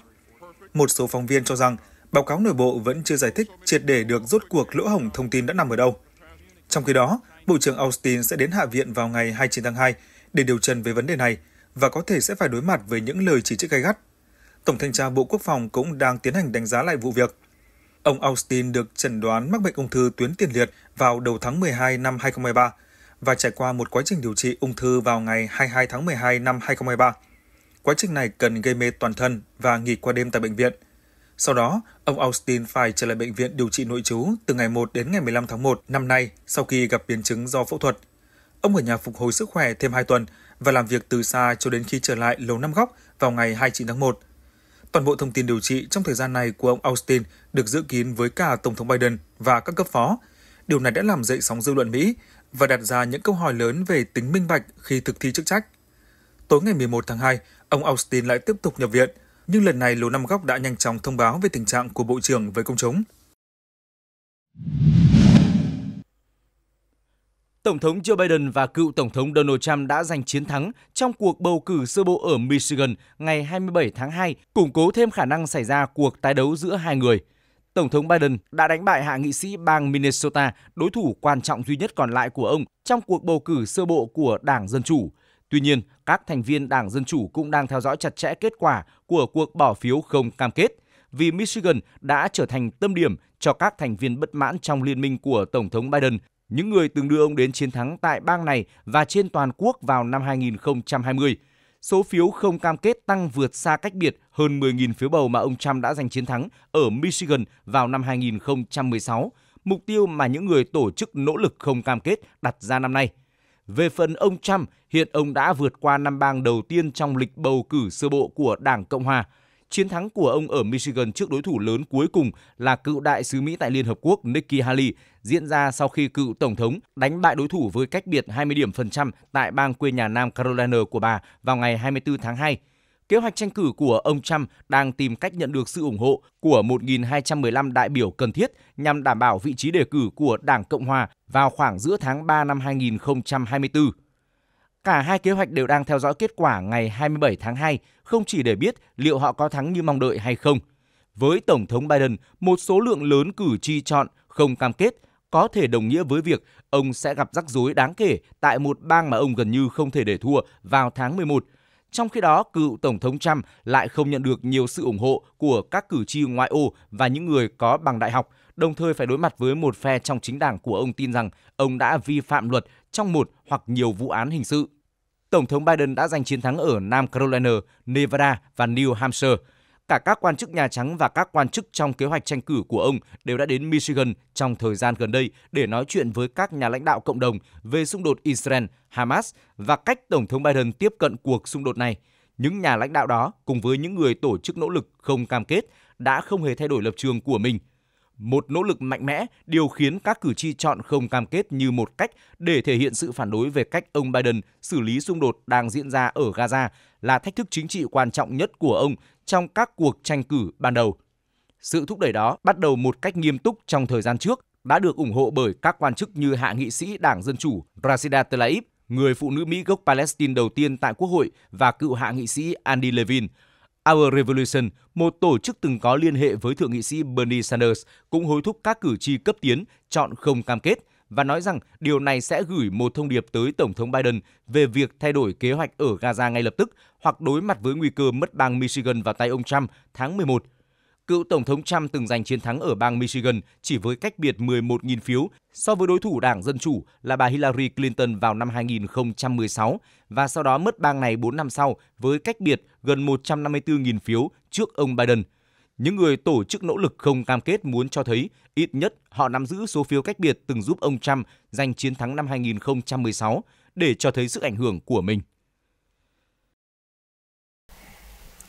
Một số phóng viên cho rằng, báo cáo nội bộ vẫn chưa giải thích triệt để được rốt cuộc lỗ hổng thông tin đã nằm ở đâu. Trong khi đó, Bộ trưởng Austin sẽ đến Hạ viện vào ngày 29 tháng 2 để điều trần về vấn đề này và có thể sẽ phải đối mặt với những lời chỉ trích gay gắt. Tổng thanh tra Bộ Quốc phòng cũng đang tiến hành đánh giá lại vụ việc. Ông Austin được chẩn đoán mắc bệnh ung thư tuyến tiền liệt vào đầu tháng 12 năm 2023 và trải qua một quá trình điều trị ung thư vào ngày 22 tháng 12 năm 2023. Quá trình này cần gây mê toàn thân và nghỉ qua đêm tại bệnh viện. Sau đó, ông Austin phải trở lại bệnh viện điều trị nội trú từ ngày 1 đến ngày 15 tháng 1 năm nay sau khi gặp biến chứng do phẫu thuật. Ông ở nhà phục hồi sức khỏe thêm 2 tuần và làm việc từ xa cho đến khi trở lại lầu năm góc vào ngày 29 tháng 1. Toàn bộ thông tin điều trị trong thời gian này của ông Austin được giữ kín với cả Tổng thống Biden và các cấp phó. Điều này đã làm dậy sóng dư luận Mỹ và đặt ra những câu hỏi lớn về tính minh bạch khi thực thi chức trách. Tối ngày 11 tháng 2, ông Austin lại tiếp tục nhập viện, nhưng lần này Lầu Năm Góc đã nhanh chóng thông báo về tình trạng của Bộ trưởng với công chúng. Tổng thống Joe Biden và cựu Tổng thống Donald Trump đã giành chiến thắng trong cuộc bầu cử sơ bộ ở Michigan ngày 27 tháng 2, củng cố thêm khả năng xảy ra cuộc tái đấu giữa hai người. Tổng thống Biden đã đánh bại hạ nghị sĩ bang Minnesota, đối thủ quan trọng duy nhất còn lại của ông trong cuộc bầu cử sơ bộ của Đảng Dân Chủ. Tuy nhiên, các thành viên Đảng Dân Chủ cũng đang theo dõi chặt chẽ kết quả của cuộc bỏ phiếu không cam kết, vì Michigan đã trở thành tâm điểm cho các thành viên bất mãn trong liên minh của Tổng thống Biden những người từng đưa ông đến chiến thắng tại bang này và trên toàn quốc vào năm 2020. Số phiếu không cam kết tăng vượt xa cách biệt hơn 10.000 phiếu bầu mà ông Trump đã giành chiến thắng ở Michigan vào năm 2016, mục tiêu mà những người tổ chức nỗ lực không cam kết đặt ra năm nay. Về phần ông Trump, hiện ông đã vượt qua năm bang đầu tiên trong lịch bầu cử sơ bộ của Đảng Cộng hòa – Chiến thắng của ông ở Michigan trước đối thủ lớn cuối cùng là cựu đại sứ Mỹ tại Liên Hợp Quốc Nikki Haley diễn ra sau khi cựu Tổng thống đánh bại đối thủ với cách biệt 20 điểm phần trăm tại bang quê nhà Nam Carolina của bà vào ngày 24 tháng 2. Kế hoạch tranh cử của ông Trump đang tìm cách nhận được sự ủng hộ của 1.215 đại biểu cần thiết nhằm đảm bảo vị trí đề cử của Đảng Cộng Hòa vào khoảng giữa tháng 3 năm 2024. Cả hai kế hoạch đều đang theo dõi kết quả ngày 27 tháng 2, không chỉ để biết liệu họ có thắng như mong đợi hay không. Với Tổng thống Biden, một số lượng lớn cử tri chọn không cam kết có thể đồng nghĩa với việc ông sẽ gặp rắc rối đáng kể tại một bang mà ông gần như không thể để thua vào tháng 11. Trong khi đó, cựu Tổng thống Trump lại không nhận được nhiều sự ủng hộ của các cử tri ngoại ô và những người có bằng đại học – đồng thời phải đối mặt với một phe trong chính đảng của ông tin rằng ông đã vi phạm luật trong một hoặc nhiều vụ án hình sự. Tổng thống Biden đã giành chiến thắng ở Nam Carolina, Nevada và New Hampshire. Cả các quan chức Nhà Trắng và các quan chức trong kế hoạch tranh cử của ông đều đã đến Michigan trong thời gian gần đây để nói chuyện với các nhà lãnh đạo cộng đồng về xung đột Israel-Hamas và cách Tổng thống Biden tiếp cận cuộc xung đột này. Những nhà lãnh đạo đó cùng với những người tổ chức nỗ lực không cam kết đã không hề thay đổi lập trường của mình – một nỗ lực mạnh mẽ điều khiến các cử tri chọn không cam kết như một cách để thể hiện sự phản đối về cách ông Biden xử lý xung đột đang diễn ra ở Gaza là thách thức chính trị quan trọng nhất của ông trong các cuộc tranh cử ban đầu. Sự thúc đẩy đó bắt đầu một cách nghiêm túc trong thời gian trước đã được ủng hộ bởi các quan chức như hạ nghị sĩ Đảng Dân Chủ Rashida Tlaib, người phụ nữ Mỹ gốc Palestine đầu tiên tại Quốc hội và cựu hạ nghị sĩ Andy Levin, Our Revolution, một tổ chức từng có liên hệ với thượng nghị sĩ Bernie Sanders, cũng hối thúc các cử tri cấp tiến chọn không cam kết và nói rằng điều này sẽ gửi một thông điệp tới Tổng thống Biden về việc thay đổi kế hoạch ở Gaza ngay lập tức hoặc đối mặt với nguy cơ mất bang Michigan vào tay ông Trump tháng 11 Cựu Tổng thống Trump từng giành chiến thắng ở bang Michigan chỉ với cách biệt 11.000 phiếu so với đối thủ đảng Dân Chủ là bà Hillary Clinton vào năm 2016 và sau đó mất bang này 4 năm sau với cách biệt gần 154.000 phiếu trước ông Biden. Những người tổ chức nỗ lực không cam kết muốn cho thấy ít nhất họ nắm giữ số phiếu cách biệt từng giúp ông Trump giành chiến thắng năm 2016 để cho thấy sức ảnh hưởng của mình.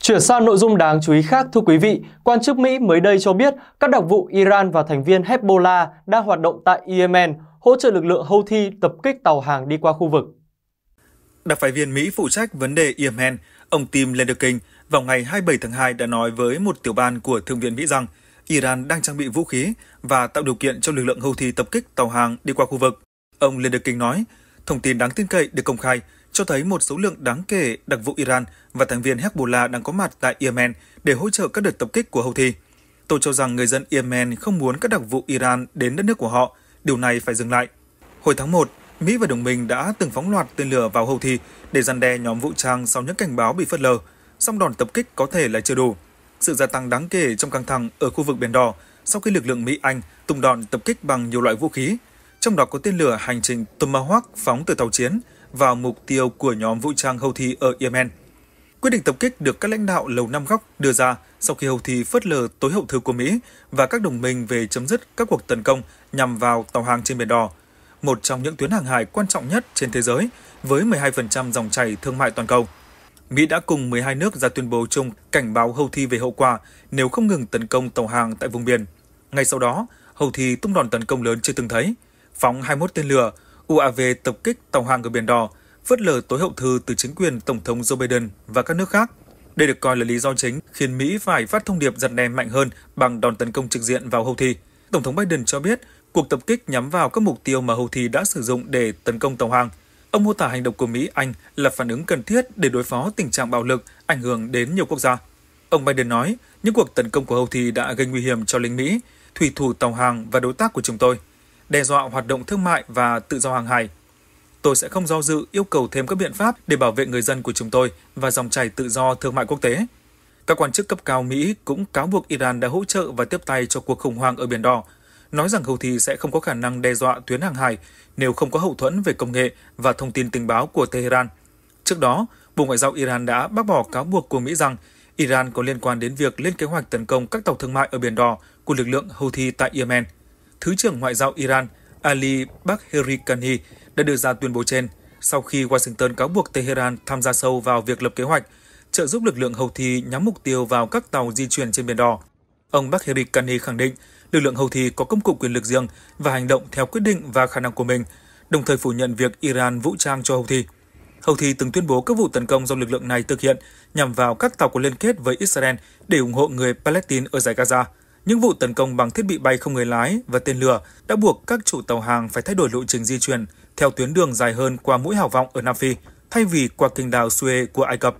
Chuyển sang nội dung đáng chú ý khác thưa quý vị, quan chức Mỹ mới đây cho biết các đặc vụ Iran và thành viên Hezbollah đang hoạt động tại Yemen, hỗ trợ lực lượng Houthi tập kích tàu hàng đi qua khu vực. Đặc phái viên Mỹ phụ trách vấn đề Yemen, ông Tim Lenderking, vào ngày 27 tháng 2 đã nói với một tiểu ban của Thượng viện Mỹ rằng Iran đang trang bị vũ khí và tạo điều kiện cho lực lượng Houthi tập kích tàu hàng đi qua khu vực. Ông Lenderking nói, thông tin đáng tin cậy được công khai cho thấy một số lượng đáng kể đặc vụ Iran và thành viên Hezbollah đang có mặt tại Yemen để hỗ trợ các đợt tập kích của Houthi. Tôi cho rằng người dân Yemen không muốn các đặc vụ Iran đến đất nước của họ. Điều này phải dừng lại. Hồi tháng 1, Mỹ và đồng minh đã từng phóng loạt tên lửa vào Houthi để răn đe nhóm vũ trang sau những cảnh báo bị phớt lờ, song đòn tập kích có thể là chưa đủ. Sự gia tăng đáng kể trong căng thẳng ở khu vực Biển Đỏ sau khi lực lượng Mỹ-Anh tung đòn tập kích bằng nhiều loại vũ khí, trong đó có tên lửa hành trình Tomahawk phóng từ tàu chiến – vào mục tiêu của nhóm vũ trang Houthi ở Yemen. Quyết định tập kích được các lãnh đạo Lầu Năm Góc đưa ra sau khi Houthi phớt lờ tối hậu thư của Mỹ và các đồng minh về chấm dứt các cuộc tấn công nhằm vào tàu hàng trên Biển Đỏ, một trong những tuyến hàng hải quan trọng nhất trên thế giới với 12% dòng chảy thương mại toàn cầu. Mỹ đã cùng 12 nước ra tuyên bố chung cảnh báo Houthi về hậu quả nếu không ngừng tấn công tàu hàng tại vùng biển. Ngay sau đó, Houthi tung đòn tấn công lớn chưa từng thấy, phóng 21 tên lửa UAV tập kích tàu hàng ở Biển Đỏ, phớt lờ tối hậu thư từ chính quyền Tổng thống Joe Biden và các nước khác. Đây được coi là lý do chính khiến Mỹ phải phát thông điệp giật đe mạnh hơn bằng đòn tấn công trực diện vào Houthi. Tổng thống Biden cho biết cuộc tập kích nhắm vào các mục tiêu mà Houthi đã sử dụng để tấn công tàu hàng. Ông mô tả hành động của Mỹ Anh là phản ứng cần thiết để đối phó tình trạng bạo lực ảnh hưởng đến nhiều quốc gia. Ông Biden nói, những cuộc tấn công của Houthi đã gây nguy hiểm cho lính Mỹ, thủy thủ tàu hàng và đối tác của chúng tôi – đe dọa hoạt động thương mại và tự do hàng hải. Tôi sẽ không do dự yêu cầu thêm các biện pháp để bảo vệ người dân của chúng tôi và dòng chảy tự do thương mại quốc tế. Các quan chức cấp cao Mỹ cũng cáo buộc Iran đã hỗ trợ và tiếp tay cho cuộc khủng hoảng ở Biển Đỏ, nói rằng Houthi sẽ không có khả năng đe dọa tuyến hàng hải nếu không có hậu thuẫn về công nghệ và thông tin tình báo của Tehran. Trước đó, Bộ Ngoại giao Iran đã bác bỏ cáo buộc của Mỹ rằng Iran có liên quan đến việc lên kế hoạch tấn công các tàu thương mại ở Biển Đỏ của lực lượng Houthi tại Yemen. Thứ trưởng Ngoại giao Iran Ali Bakheri Kani đã đưa ra tuyên bố trên sau khi Washington cáo buộc Tehran tham gia sâu vào việc lập kế hoạch trợ giúp lực lượng Houthi nhắm mục tiêu vào các tàu di chuyển trên Biển Đỏ. Ông Bakheri Kani khẳng định lực lượng Houthi có công cụ quyền lực riêng và hành động theo quyết định và khả năng của mình, đồng thời phủ nhận việc Iran vũ trang cho Houthi. Houthi từng tuyên bố các vụ tấn công do lực lượng này thực hiện nhằm vào các tàu có liên kết với Israel để ủng hộ người Palestine ở giải Gaza. Những vụ tấn công bằng thiết bị bay không người lái và tên lửa đã buộc các chủ tàu hàng phải thay đổi lộ trình di chuyển theo tuyến đường dài hơn qua mũi hảo vọng ở Nam Phi, thay vì qua kênh đào Suez của Ai Cập.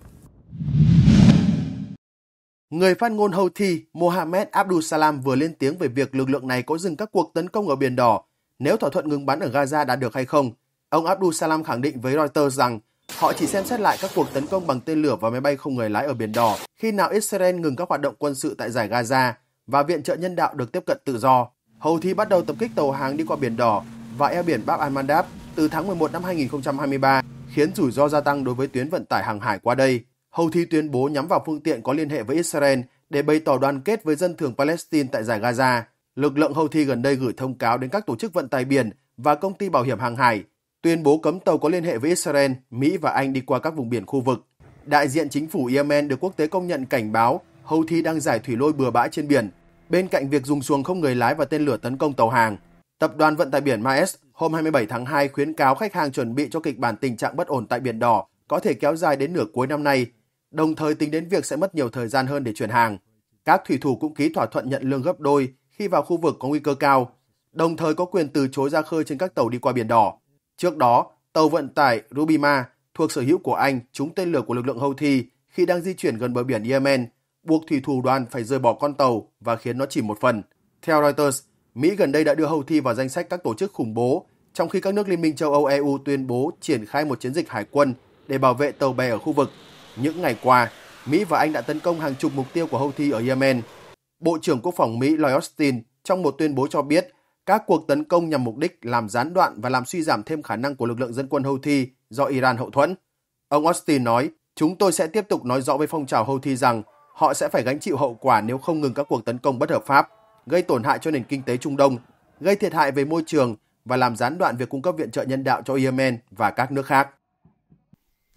Người phát ngôn Houthi Mohammed Abdul Salam vừa lên tiếng về việc lực lượng này có dừng các cuộc tấn công ở Biển Đỏ nếu thỏa thuận ngừng bắn ở Gaza đã được hay không. Ông Abdul Salam khẳng định với Reuters rằng họ chỉ xem xét lại các cuộc tấn công bằng tên lửa và máy bay không người lái ở Biển Đỏ khi nào Israel ngừng các hoạt động quân sự tại giải Gaza và viện trợ nhân đạo được tiếp cận tự do. Houthi bắt đầu tập kích tàu hàng đi qua Biển Đỏ và eo biển Bab al-Mandab từ tháng 11 năm 2023, khiến rủi ro gia tăng đối với tuyến vận tải hàng hải qua đây. Houthi tuyên bố nhắm vào phương tiện có liên hệ với Israel để bày tỏ đoàn kết với dân thường Palestine tại giải Gaza. Lực lượng Houthi gần đây gửi thông cáo đến các tổ chức vận tải biển và công ty bảo hiểm hàng hải, tuyên bố cấm tàu có liên hệ với Israel, Mỹ và Anh đi qua các vùng biển khu vực. Đại diện chính phủ Yemen được quốc tế công nhận cảnh báo Houthi đang giải thủy lôi bừa bãi trên biển, bên cạnh việc dùng xuồng không người lái và tên lửa tấn công tàu hàng. Tập đoàn vận tải biển Maes hôm 27 tháng 2 khuyến cáo khách hàng chuẩn bị cho kịch bản tình trạng bất ổn tại Biển Đỏ có thể kéo dài đến nửa cuối năm nay, đồng thời tính đến việc sẽ mất nhiều thời gian hơn để chuyển hàng. Các thủy thủ cũng ký thỏa thuận nhận lương gấp đôi khi vào khu vực có nguy cơ cao, đồng thời có quyền từ chối ra khơi trên các tàu đi qua Biển Đỏ. Trước đó, tàu vận tải Rubima thuộc sở hữu của Anh trúng tên lửa của lực lượng Houthi khi đang di chuyển gần bờ biển Yemen buộc thủy thủ đoàn phải rời bỏ con tàu và khiến nó chìm một phần. Theo Reuters, Mỹ gần đây đã đưa Houthi vào danh sách các tổ chức khủng bố, trong khi các nước Liên minh châu Âu EU tuyên bố triển khai một chiến dịch hải quân để bảo vệ tàu bè ở khu vực. Những ngày qua, Mỹ và Anh đã tấn công hàng chục mục tiêu của Houthi ở Yemen. Bộ trưởng Quốc phòng Mỹ Lloyd Austin trong một tuyên bố cho biết các cuộc tấn công nhằm mục đích làm gián đoạn và làm suy giảm thêm khả năng của lực lượng dân quân Houthi do Iran hậu thuẫn. Ông Austin nói, chúng tôi sẽ tiếp tục nói rõ với phong trào Houthi rằng họ sẽ phải gánh chịu hậu quả nếu không ngừng các cuộc tấn công bất hợp pháp, gây tổn hại cho nền kinh tế Trung Đông, gây thiệt hại về môi trường và làm gián đoạn việc cung cấp viện trợ nhân đạo cho Yemen và các nước khác.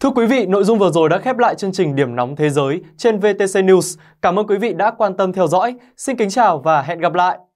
Thưa quý vị, nội dung vừa rồi đã khép lại chương trình Điểm nóng thế giới trên VTC News. Cảm ơn quý vị đã quan tâm theo dõi. Xin kính chào và hẹn gặp lại.